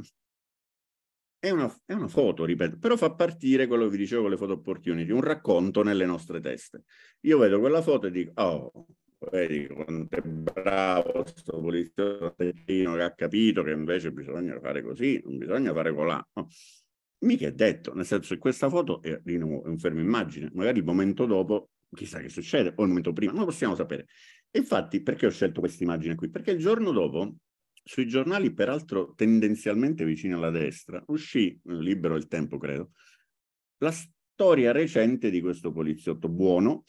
è una, è una, foto, ripeto, però fa partire quello che vi dicevo con le foto opportunity, un racconto nelle nostre teste. Io vedo quella foto e dico, oh, vedi quanto è bravo questo poliziotto che ha capito che invece bisogna fare così, non bisogna fare colà. No. Mica è detto, nel senso che questa foto è è un fermo immagine, magari il momento dopo chissà che succede, o il momento prima, non possiamo sapere. Infatti, perché ho scelto questa immagine qui? Perché il giorno dopo, sui giornali, peraltro tendenzialmente vicini alla destra, uscì, eh, libero il tempo credo, la storia recente di questo poliziotto buono,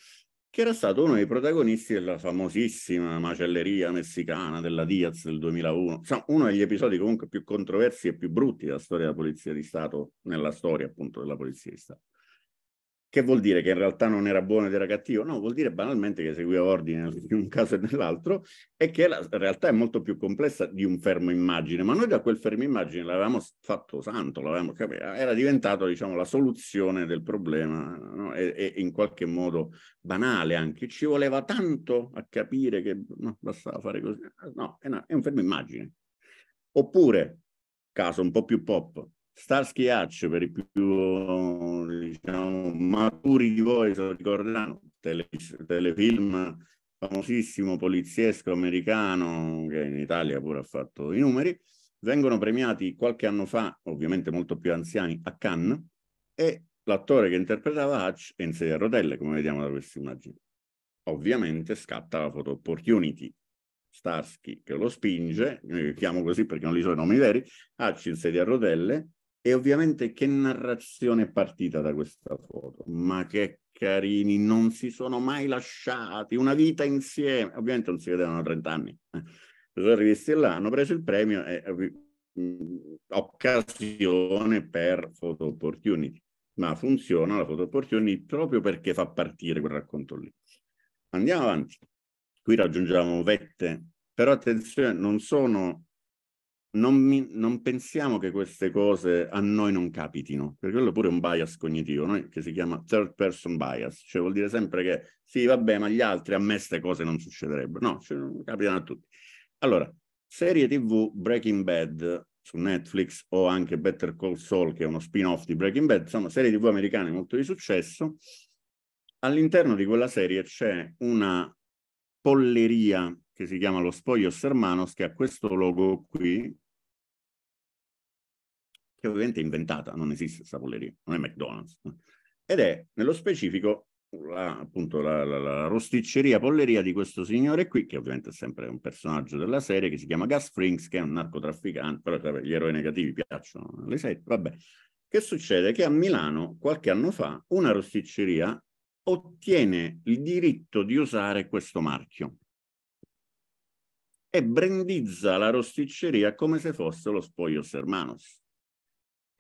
che era stato uno dei protagonisti della famosissima macelleria messicana della Diaz del 2001, Insomma, uno degli episodi comunque più controversi e più brutti della storia della Polizia di Stato, nella storia appunto della Polizia di Stato. Che vuol dire che in realtà non era buono ed era cattivo? No, vuol dire banalmente che seguiva ordine in un caso e nell'altro e che la realtà è molto più complessa di un fermo immagine. Ma noi da quel fermo immagine l'avevamo fatto santo, l'avevamo capito, era diventato diciamo, la soluzione del problema no? e, e, in qualche modo banale anche. Ci voleva tanto a capire che no, bastava fare così. No, è, una, è un fermo immagine. Oppure, caso un po' più pop, Starsky Hatch per i più diciamo, maturi di voi, se lo ricordano, tele, telefilm famosissimo poliziesco americano che in Italia pure ha fatto i numeri, vengono premiati qualche anno fa, ovviamente molto più anziani, a Cannes e l'attore che interpretava Hatch è in sedia a rotelle, come vediamo da questa immagine. Ovviamente scatta la photo opportunity. Starsky che lo spinge, io chiamo così perché non li so i nomi veri, Hatch in sedia a rotelle, e ovviamente che narrazione è partita da questa foto, ma che carini, non si sono mai lasciati, una vita insieme, ovviamente non si vedevano a 30 anni, eh. sono rivisti là, hanno preso il premio e eh, mm, occasione per photo opportunity, ma funziona la photo opportunity proprio perché fa partire quel racconto lì. Andiamo avanti, qui raggiungiamo vette, però attenzione, non sono non, mi, non, pensiamo che queste cose a noi non capitino, perché quello pure è un bias cognitivo, no? che si chiama third person bias, cioè vuol dire sempre che sì, vabbè, ma gli altri a me queste cose non succederebbero, no, cioè, capitano a tutti. Allora, serie TV Breaking Bad su Netflix o anche Better Call Saul, che è uno spin-off di Breaking Bad, insomma, serie TV americane molto di successo. All'interno di quella serie c'è una polleria che si chiama lo Pollos Hermanos, che ha questo logo qui, che ovviamente è inventata, non esiste questa polleria, non è McDonald's. Ed è, nello specifico, la, appunto la, la, la, rosticceria polleria di questo signore qui, che ovviamente è sempre un personaggio della serie, che si chiama Gus Frings, che è un narcotrafficante, però vabbè, gli eroi negativi piacciono alle serie, vabbè. Che succede? Che a Milano, qualche anno fa, una rosticceria ottiene il diritto di usare questo marchio e brandizza la rosticceria come se fosse lo spoglio Sermanos.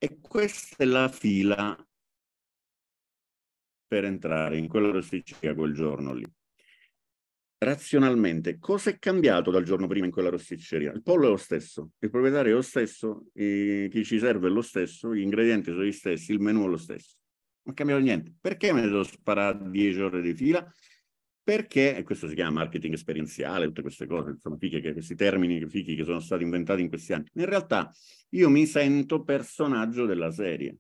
E questa è la fila per entrare in quella rosticceria quel giorno lì. Razionalmente, cosa è cambiato dal giorno prima in quella rosticceria? Il pollo è lo stesso, il proprietario è lo stesso, eh, chi ci serve è lo stesso, gli ingredienti sono gli stessi, il menù è lo stesso. Non è cambiato niente. Perché me ne devo sparare 10 ore di fila? perché, e questo si chiama marketing esperienziale, tutte queste cose, insomma, fiche questi termini fichi che sono stati inventati in questi anni, in realtà io mi sento personaggio della serie.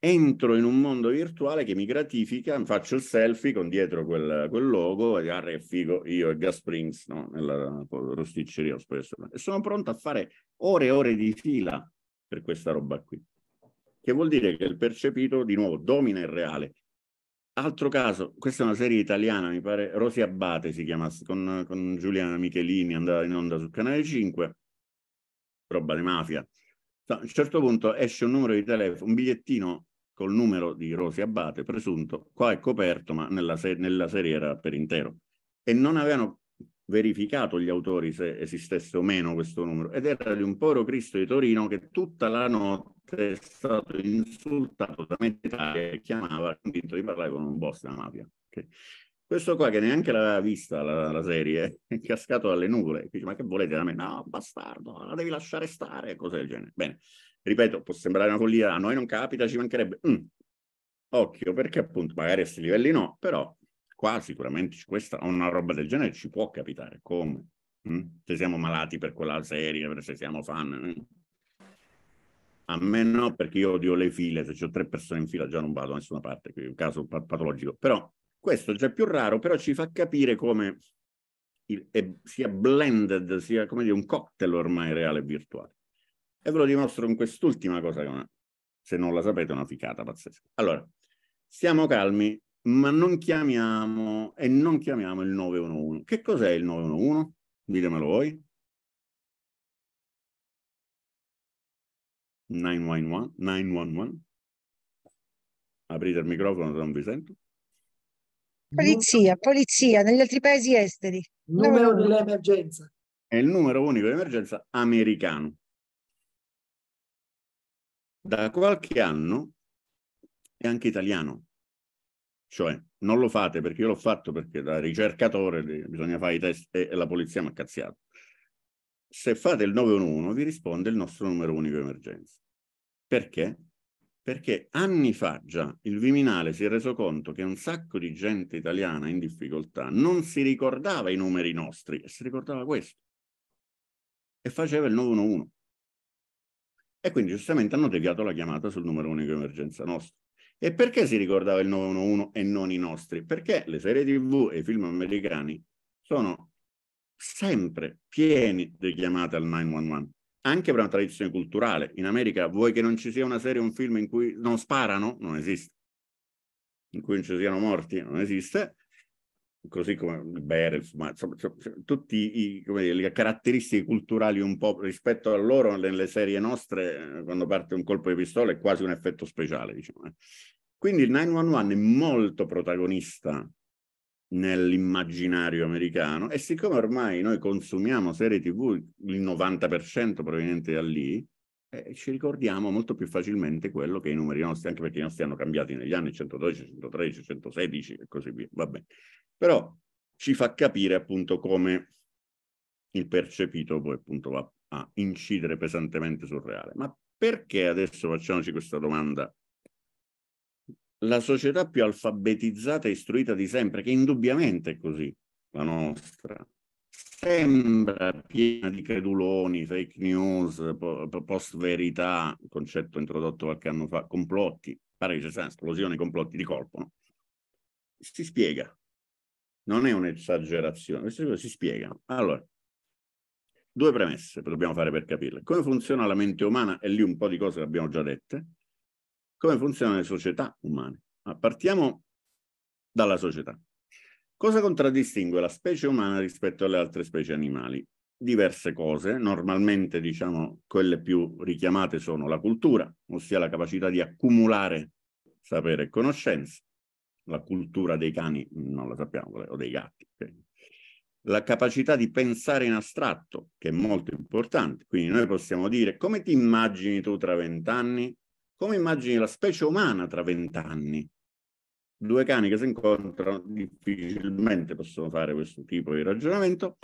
Entro in un mondo virtuale che mi gratifica, faccio il selfie con dietro quel, quel logo, e ah, è figo, io e Gasprings, no? nella rosticceria spesso, e sono pronto a fare ore e ore di fila per questa roba qui che vuol dire che il percepito di nuovo domina il reale Altro caso, questa è una serie italiana, mi pare, Rosi Abbate si chiama, con, con Giuliana Michelini, andava in onda sul canale 5, roba di mafia. A un certo punto esce un numero di telefono, un bigliettino col numero di Rosi Abbate, presunto, qua è coperto, ma nella, se nella serie era per intero. E non avevano verificato gli autori se esistesse o meno questo numero, ed era di un povero Cristo di Torino che tutta la notte è stato insultato da Metritalia che chiamava convinto di parlare con un boss della mafia. Okay. Questo qua che neanche l'aveva vista la, la, serie, è cascato dalle nuvole. Dice, ma che volete da me? No, bastardo, la devi lasciare stare, cose del genere. Bene, ripeto, può sembrare una follia, a noi non capita, ci mancherebbe. Mm. Occhio, perché appunto, magari a questi livelli no, però qua sicuramente questa, una roba del genere ci può capitare. Come? Mm? Se siamo malati per quella serie, se siamo fan... Mm? A me no, perché io odio le file, se ho tre persone in fila già non vado da nessuna parte, è un caso patologico. Però questo è già più raro, però ci fa capire come il, è, sia blended, sia come dire un cocktail ormai reale e virtuale. E ve lo dimostro con quest'ultima cosa che una, se non la sapete è una ficata pazzesca. Allora, siamo calmi, ma non chiamiamo e non chiamiamo il 911. Che cos'è il 911? Ditemelo voi. 911, 911. Aprite il microfono, non vi sento. Polizia, polizia, negli altri paesi esteri. Numero no. dell'emergenza. È il numero unico di emergenza americano. Da qualche anno è anche italiano. Cioè, non lo fate perché io l'ho fatto perché da ricercatore bisogna fare i test e la polizia mi ha cazziato se fate il 911 vi risponde il nostro numero unico emergenza. Perché? Perché anni fa già il Viminale si è reso conto che un sacco di gente italiana in difficoltà non si ricordava i numeri nostri e si ricordava questo. E faceva il 911. E quindi giustamente hanno deviato la chiamata sul numero unico emergenza nostro. E perché si ricordava il 911 e non i nostri? Perché le serie tv e i film americani sono sempre pieni di chiamate al 911, anche per una tradizione culturale. In America vuoi che non ci sia una serie un film in cui non sparano? Non esiste. In cui non ci siano morti? Non esiste. Così come il bere, insomma, insomma, cioè, cioè, tutte le caratteristiche culturali un po' rispetto a loro nelle serie nostre, eh, quando parte un colpo di pistola è quasi un effetto speciale, diciamo. Eh. Quindi il 911 è molto protagonista nell'immaginario americano e siccome ormai noi consumiamo serie tv il 90% proveniente da lì eh, ci ricordiamo molto più facilmente quello che i numeri nostri anche perché i nostri hanno cambiati negli anni 112, 113, 116 e così via va bene però ci fa capire appunto come il percepito poi appunto va a incidere pesantemente sul reale ma perché adesso facciamoci questa domanda la società più alfabetizzata e istruita di sempre, che indubbiamente è così, la nostra, sembra piena di creduloni, fake news, post verità, concetto introdotto qualche anno fa, complotti, pare che ci sia esplosione, complotti di colpo, no? Si spiega, non è un'esagerazione, queste cose si spiegano. Allora, due premesse dobbiamo fare per capirle. Come funziona la mente umana? E lì un po' di cose le abbiamo già dette come funzionano le società umane. Ah, partiamo dalla società. Cosa contraddistingue la specie umana rispetto alle altre specie animali? Diverse cose, normalmente diciamo quelle più richiamate sono la cultura, ossia la capacità di accumulare sapere e conoscenza, la cultura dei cani mm, non la sappiamo, o dei gatti, la capacità di pensare in astratto, che è molto importante. Quindi noi possiamo dire come ti immagini tu tra vent'anni? Come immagini la specie umana tra vent'anni? Due cani che si incontrano difficilmente possono fare questo tipo di ragionamento,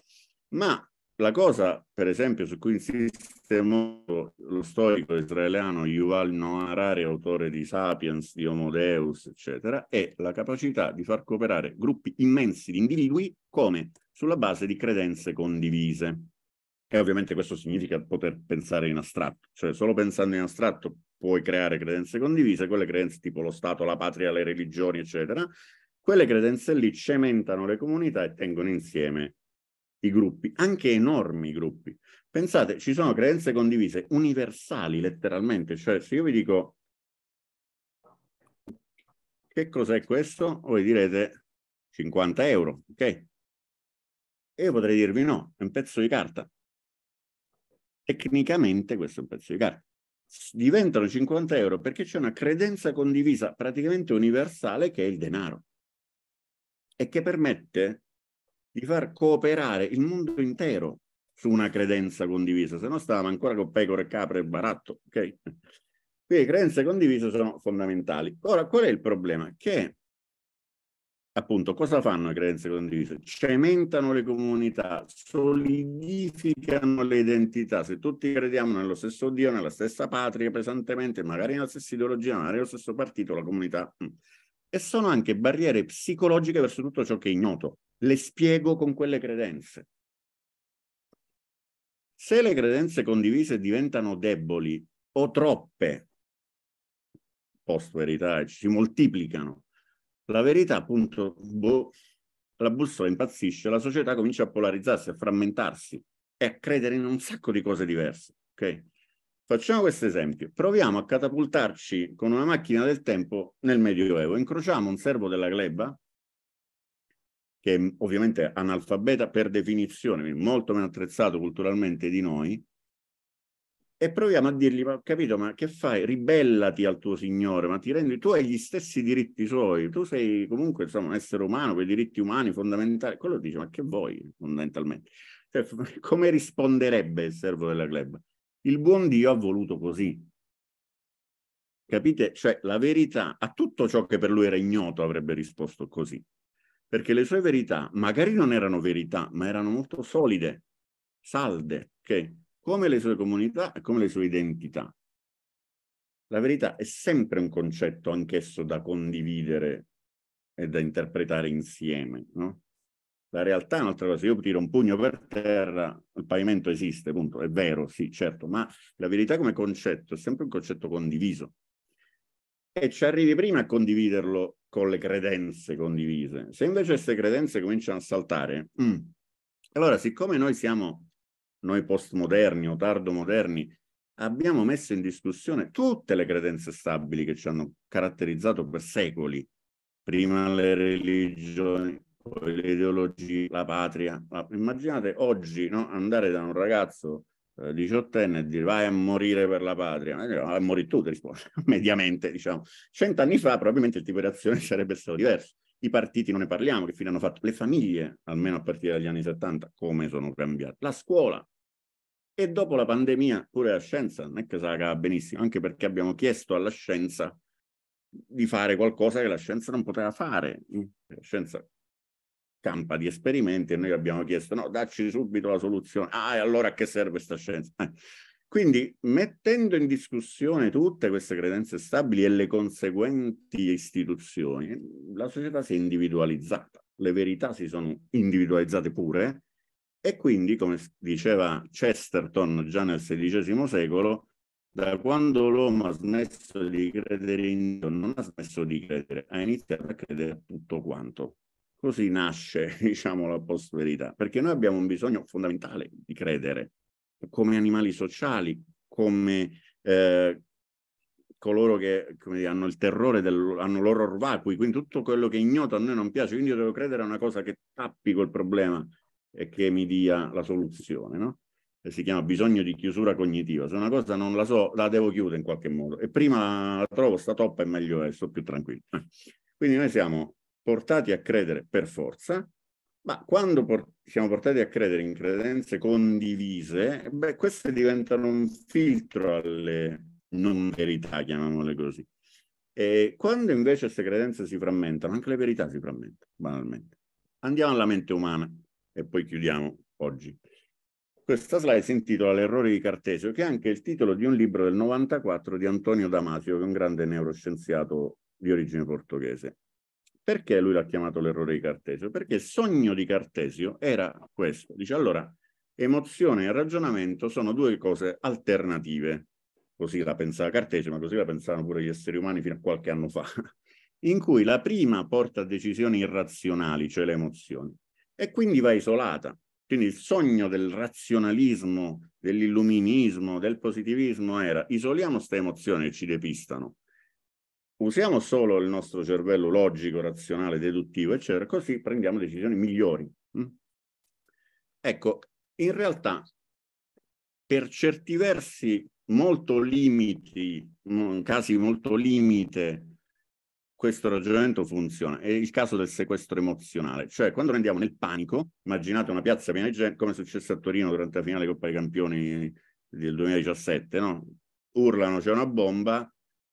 ma la cosa, per esempio, su cui insiste molto lo storico israeliano Yuval Noah Harari, autore di Sapiens, di Homo Deus, eccetera, è la capacità di far cooperare gruppi immensi di individui come sulla base di credenze condivise. E ovviamente questo significa poter pensare in astratto, cioè solo pensando in astratto puoi creare credenze condivise, quelle credenze tipo lo Stato, la patria, le religioni, eccetera. Quelle credenze lì cementano le comunità e tengono insieme i gruppi, anche enormi gruppi. Pensate, ci sono credenze condivise universali letteralmente, cioè se io vi dico che cos'è questo, voi direte 50 euro, ok? E io potrei dirvi no, è un pezzo di carta, tecnicamente questo è un pezzo di carta. Diventano 50 euro perché c'è una credenza condivisa praticamente universale che è il denaro e che permette di far cooperare il mondo intero su una credenza condivisa, se no stavamo ancora con pecore, capre e baratto. Okay? Quindi credenze condivise sono fondamentali. Ora, qual è il problema? Che appunto, cosa fanno le credenze condivise? Cementano le comunità, solidificano le identità. Se tutti crediamo nello stesso Dio, nella stessa patria, pesantemente, magari nella stessa ideologia, magari nello stesso partito, la comunità. Mm. E sono anche barriere psicologiche verso tutto ciò che è ignoto. Le spiego con quelle credenze. Se le credenze condivise diventano deboli o troppe, post verità, si moltiplicano, la verità, appunto, boh, la bussola impazzisce, la società comincia a polarizzarsi, a frammentarsi e a credere in un sacco di cose diverse. Ok? Facciamo questo esempio. Proviamo a catapultarci con una macchina del tempo nel Medioevo. Incrociamo un servo della gleba, che è ovviamente analfabeta per definizione, molto meno attrezzato culturalmente di noi, e proviamo a dirgli, ma capito, ma che fai? Ribellati al tuo Signore, ma ti rendi, tu hai gli stessi diritti suoi, tu sei comunque insomma, un essere umano, quei diritti umani fondamentali, quello dice, ma che vuoi fondamentalmente? Cioè, come risponderebbe il servo della gleba? Il buon Dio ha voluto così. Capite? Cioè la verità a tutto ciò che per lui era ignoto avrebbe risposto così. Perché le sue verità magari non erano verità, ma erano molto solide, salde, ok? come le sue comunità e come le sue identità. La verità è sempre un concetto anch'esso da condividere e da interpretare insieme, no? La realtà è un'altra cosa, io tiro un pugno per terra, il pavimento esiste, punto, è vero, sì, certo, ma la verità come concetto è sempre un concetto condiviso. E ci arrivi prima a condividerlo con le credenze condivise. Se invece queste credenze cominciano a saltare, mh, mm, allora siccome noi siamo noi postmoderni o tardomoderni, abbiamo messo in discussione tutte le credenze stabili che ci hanno caratterizzato per secoli, prima le religioni, poi le ideologie, la patria. La... Immaginate oggi no? andare da un ragazzo eh, diciottenne e dire vai a morire per la patria, ma dico, a morire tu ti rispondi, mediamente diciamo. Cent'anni fa probabilmente il tipo di reazione sarebbe stato diverso. I partiti non ne parliamo, che fine hanno fatto le famiglie, almeno a partire dagli anni 70, come sono cambiate. La scuola, e dopo la pandemia pure la scienza non è che se la cava benissimo, anche perché abbiamo chiesto alla scienza di fare qualcosa che la scienza non poteva fare. La scienza campa di esperimenti e noi abbiamo chiesto no, dacci subito la soluzione. Ah, e allora a che serve questa scienza? Eh. Quindi mettendo in discussione tutte queste credenze stabili e le conseguenti istituzioni, la società si è individualizzata, le verità si sono individualizzate pure e quindi, come diceva Chesterton già nel XVI secolo, da quando l'uomo ha smesso di credere in Dio, non ha smesso di credere, ha iniziato a credere a tutto quanto. Così nasce, diciamo, la post-verità, perché noi abbiamo un bisogno fondamentale di credere, come animali sociali, come eh, coloro che dire, hanno il terrore, del, hanno l'horror vacui, quindi tutto quello che è ignoto a noi non piace, quindi io devo credere a una cosa che tappi quel problema e che mi dia la soluzione, no? si chiama bisogno di chiusura cognitiva. Se una cosa non la so, la devo chiudere in qualche modo. E prima la trovo sta toppa e meglio è, eh, sto più tranquillo. Quindi noi siamo portati a credere per forza, ma quando por siamo portati a credere in credenze condivise, beh, queste diventano un filtro alle non verità, chiamiamole così. E quando invece queste credenze si frammentano, anche le verità si frammentano, banalmente. Andiamo alla mente umana, e poi chiudiamo oggi. Questa slide si intitola L'errore di Cartesio, che è anche il titolo di un libro del 94 di Antonio Damasio, che è un grande neuroscienziato di origine portoghese. Perché lui l'ha chiamato l'errore di Cartesio? Perché il sogno di Cartesio era questo. Dice allora, emozione e ragionamento sono due cose alternative. Così la pensava Cartesio, ma così la pensavano pure gli esseri umani fino a qualche anno fa in cui la prima porta a decisioni irrazionali, cioè le emozioni, e quindi va isolata. Quindi il sogno del razionalismo, dell'illuminismo, del positivismo era isoliamo queste emozioni che ci depistano, usiamo solo il nostro cervello logico, razionale, deduttivo, eccetera, cioè così prendiamo decisioni migliori. Mm? Ecco, in realtà per certi versi molto limiti, casi molto limite questo ragionamento funziona. È il caso del sequestro emozionale, cioè quando andiamo nel panico, immaginate una piazza piena di gente, come è successo a Torino durante la finale Coppa dei Campioni del 2017, no? Urlano c'è una bomba,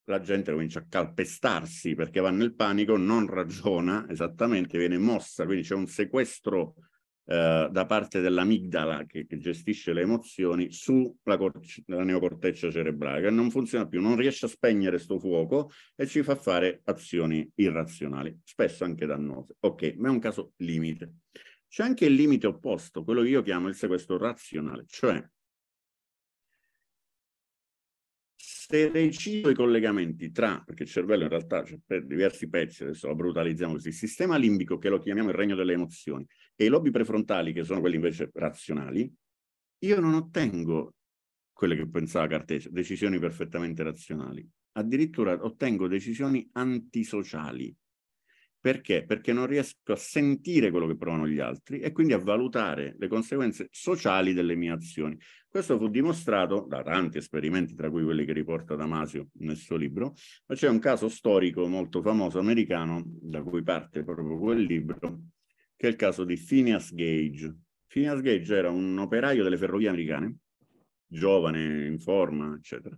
la gente comincia a calpestarsi perché va nel panico, non ragiona esattamente, viene mossa, quindi c'è un sequestro eh, da parte dell'amigdala che, che, gestisce le emozioni sulla neocorteccia cerebrale che non funziona più, non riesce a spegnere questo fuoco e ci fa fare azioni irrazionali, spesso anche dannose. Ok, ma è un caso limite. C'è anche il limite opposto, quello che io chiamo il sequestro razionale, cioè reciso i collegamenti tra, perché il cervello in realtà c'è cioè, per diversi pezzi, adesso lo brutalizziamo così, il sistema limbico, che lo chiamiamo il regno delle emozioni, e i lobi prefrontali, che sono quelli invece razionali, io non ottengo quelle che pensava Cartesio, decisioni perfettamente razionali. Addirittura ottengo decisioni antisociali, perché? Perché non riesco a sentire quello che provano gli altri e quindi a valutare le conseguenze sociali delle mie azioni. Questo fu dimostrato da tanti esperimenti, tra cui quelli che riporta Damasio nel suo libro, ma c'è un caso storico molto famoso americano, da cui parte proprio quel libro, che è il caso di Phineas Gage. Phineas Gage era un operaio delle ferrovie americane, giovane, in forma, eccetera.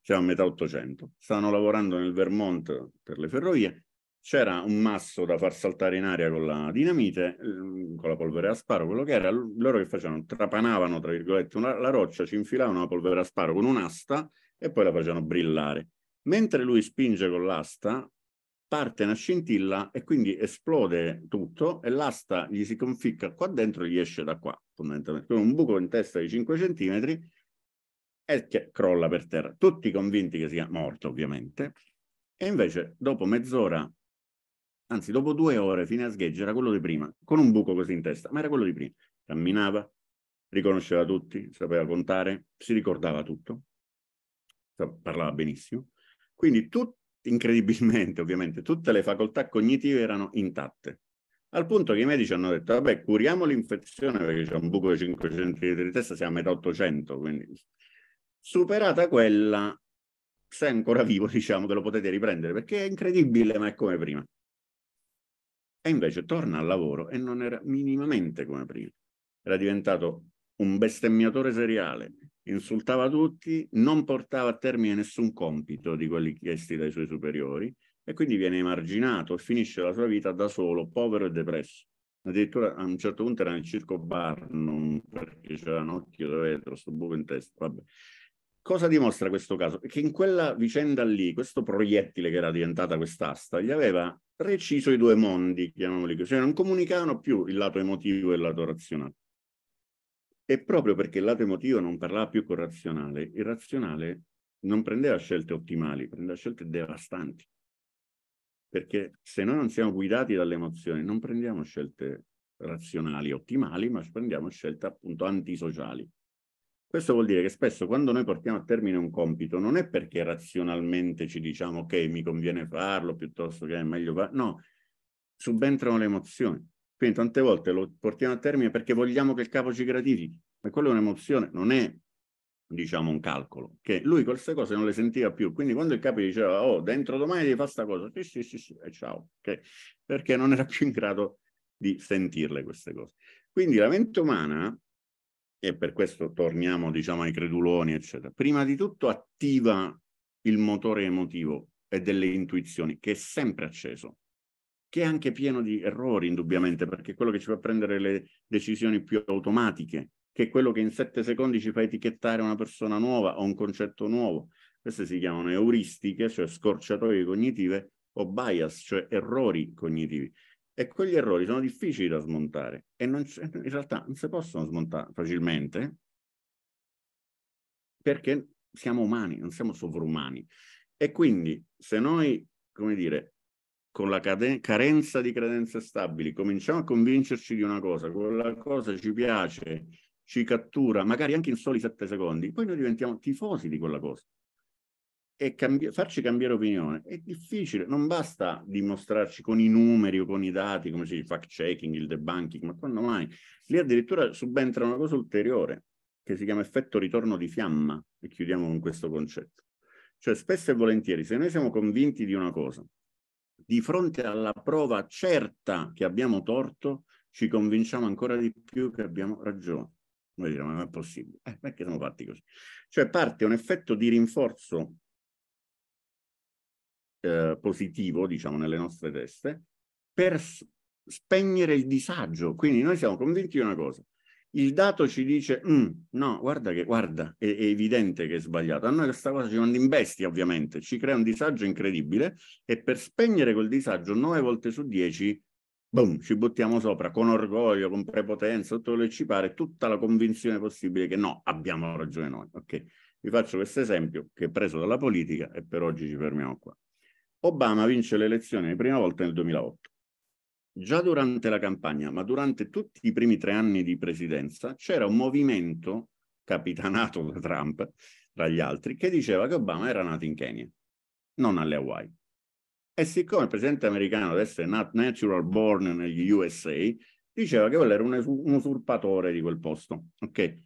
Siamo a metà 800. Stanno lavorando nel Vermont per le ferrovie c'era un masso da far saltare in aria con la dinamite, ehm, con la polvere a sparo, quello che era, loro che facevano? Trapanavano, tra virgolette, una, la roccia, ci infilavano la polvere a sparo con un'asta e poi la facevano brillare. Mentre lui spinge con l'asta, parte una scintilla e quindi esplode tutto e l'asta gli si conficca qua dentro e gli esce da qua, fondamentalmente, con un buco in testa di 5 centimetri e che crolla per terra. Tutti convinti che sia morto, ovviamente, e invece dopo mezz'ora Anzi, dopo due ore, fine a sgheggio, era quello di prima, con un buco così in testa, ma era quello di prima. Camminava, riconosceva tutti, sapeva contare, si ricordava tutto, parlava benissimo. Quindi, tut, incredibilmente, ovviamente, tutte le facoltà cognitive erano intatte. Al punto che i medici hanno detto, vabbè, curiamo l'infezione perché c'è un buco di 5 cm di testa, siamo a metà 800, quindi superata quella, se è ancora vivo, diciamo, che lo potete riprendere, perché è incredibile, ma è come prima. E invece torna al lavoro e non era minimamente come prima. Era diventato un bestemmiatore seriale, insultava tutti, non portava a termine nessun compito di quelli chiesti dai suoi superiori e quindi viene emarginato e finisce la sua vita da solo, povero e depresso. Addirittura a un certo punto era nel circo Barnum perché c'era un occhio da vetro, sto buco in testa, vabbè. Cosa dimostra questo caso? Che in quella vicenda lì, questo proiettile che era diventata quest'asta, gli aveva reciso i due mondi, chiamiamoli così, cioè non comunicavano più il lato emotivo e il lato razionale. E proprio perché il lato emotivo non parlava più con il razionale, il razionale non prendeva scelte ottimali, prendeva scelte devastanti. Perché se noi non siamo guidati dalle emozioni, non prendiamo scelte razionali ottimali, ma prendiamo scelte appunto antisociali questo vuol dire che spesso quando noi portiamo a termine un compito non è perché razionalmente ci diciamo ok mi conviene farlo piuttosto che è meglio farlo, no, subentrano le emozioni. Quindi tante volte lo portiamo a termine perché vogliamo che il capo ci gratifichi, ma quella è un'emozione, non è diciamo un calcolo, che lui queste cose non le sentiva più, quindi quando il capo gli diceva oh dentro domani devi fare questa cosa, sì sì sì, sì e ciao, okay? perché non era più in grado di sentirle queste cose. Quindi la mente umana e per questo torniamo diciamo ai creduloni, eccetera, prima di tutto attiva il motore emotivo e delle intuizioni che è sempre acceso, che è anche pieno di errori indubbiamente, perché è quello che ci fa prendere le decisioni più automatiche, che è quello che in sette secondi ci fa etichettare una persona nuova o un concetto nuovo. Queste si chiamano euristiche, cioè scorciatoie cognitive, o bias, cioè errori cognitivi. E quegli errori sono difficili da smontare e non, in realtà non si possono smontare facilmente perché siamo umani, non siamo sovrumani. E quindi se noi, come dire, con la carenza di credenze stabili cominciamo a convincerci di una cosa, quella cosa ci piace, ci cattura, magari anche in soli sette secondi, poi noi diventiamo tifosi di quella cosa e cambi- farci cambiare opinione è difficile, non basta dimostrarci con i numeri o con i dati, come si dice, il fact checking, il debunking, ma quando mai? Lì addirittura subentra una cosa ulteriore che si chiama effetto ritorno di fiamma, e chiudiamo con questo concetto. Cioè spesso e volentieri, se noi siamo convinti di una cosa, di fronte alla prova certa che abbiamo torto, ci convinciamo ancora di più che abbiamo ragione. Noi diremo, ma non è possibile, eh, perché siamo fatti così? Cioè parte un effetto di rinforzo eh, positivo, diciamo, nelle nostre teste, per spegnere il disagio. Quindi noi siamo convinti di una cosa. Il dato ci dice, mm, no, guarda che, guarda, è, è, evidente che è sbagliato. A noi questa cosa ci manda in bestia, ovviamente, ci crea un disagio incredibile e per spegnere quel disagio, nove volte su dieci, boom, ci buttiamo sopra con orgoglio, con prepotenza, tutto quello che ci pare, tutta la convinzione possibile che no, abbiamo ragione noi. Ok, vi faccio questo esempio che è preso dalla politica e per oggi ci fermiamo qua. Obama vince le elezioni la prima volta nel 2008. Già durante la campagna, ma durante tutti i primi tre anni di presidenza, c'era un movimento capitanato da Trump, tra gli altri, che diceva che Obama era nato in Kenya, non alle Hawaii. E siccome il presidente americano adesso è nat- natural born negli USA, diceva che quello era un, un usurpatore di quel posto. Okay?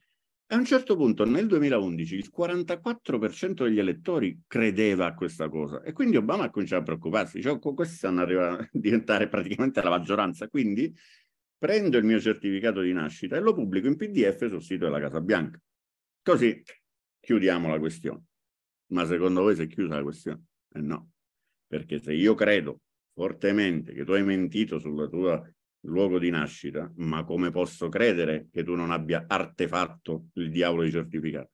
a un certo punto, nel 2011, il 44% degli elettori credeva a questa cosa e quindi Obama ha cominciato a preoccuparsi, cioè, questi stanno arrivando a diventare praticamente la maggioranza, quindi prendo il mio certificato di nascita e lo pubblico in PDF sul sito della Casa Bianca. Così chiudiamo la questione. Ma secondo voi si è chiusa la questione? Eh no, perché se io credo fortemente che tu hai mentito sulla tua luogo di nascita, ma come posso credere che tu non abbia artefatto il diavolo di certificato?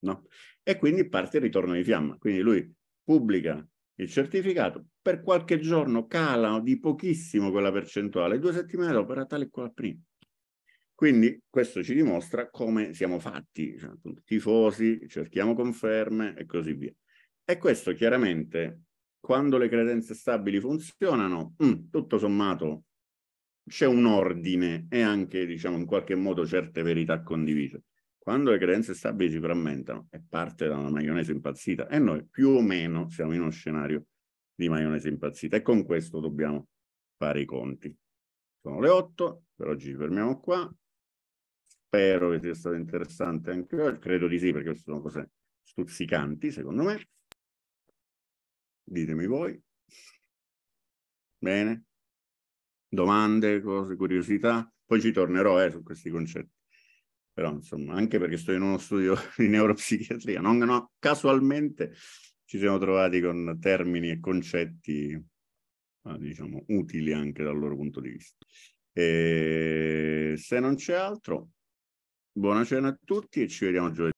No? E quindi parte il ritorno di fiamma. Quindi lui pubblica il certificato, per qualche giorno cala di pochissimo quella percentuale, due settimane dopo era tale e quale prima. Quindi questo ci dimostra come siamo fatti, cioè, tifosi, cerchiamo conferme e così via. E questo chiaramente, quando le credenze stabili funzionano, mh, mm, tutto sommato c'è un ordine e anche, diciamo, in qualche modo certe verità condivise. Quando le credenze stabili si frammentano e parte da una maionese impazzita, e noi più o meno siamo in uno scenario di maionese impazzita, e con questo dobbiamo fare i conti. Sono le 8, per oggi ci fermiamo qua. Spero che sia stato interessante anche io, credo di sì, perché sono cose stuzzicanti, secondo me. Ditemi voi. Bene domande, cose, curiosità, poi ci tornerò eh, su questi concetti. Però insomma, anche perché sto in uno studio di neuropsichiatria, non, no, casualmente ci siamo trovati con termini e concetti, eh, diciamo, utili anche dal loro punto di vista. E se non c'è altro, buona cena a tutti e ci vediamo giovedì.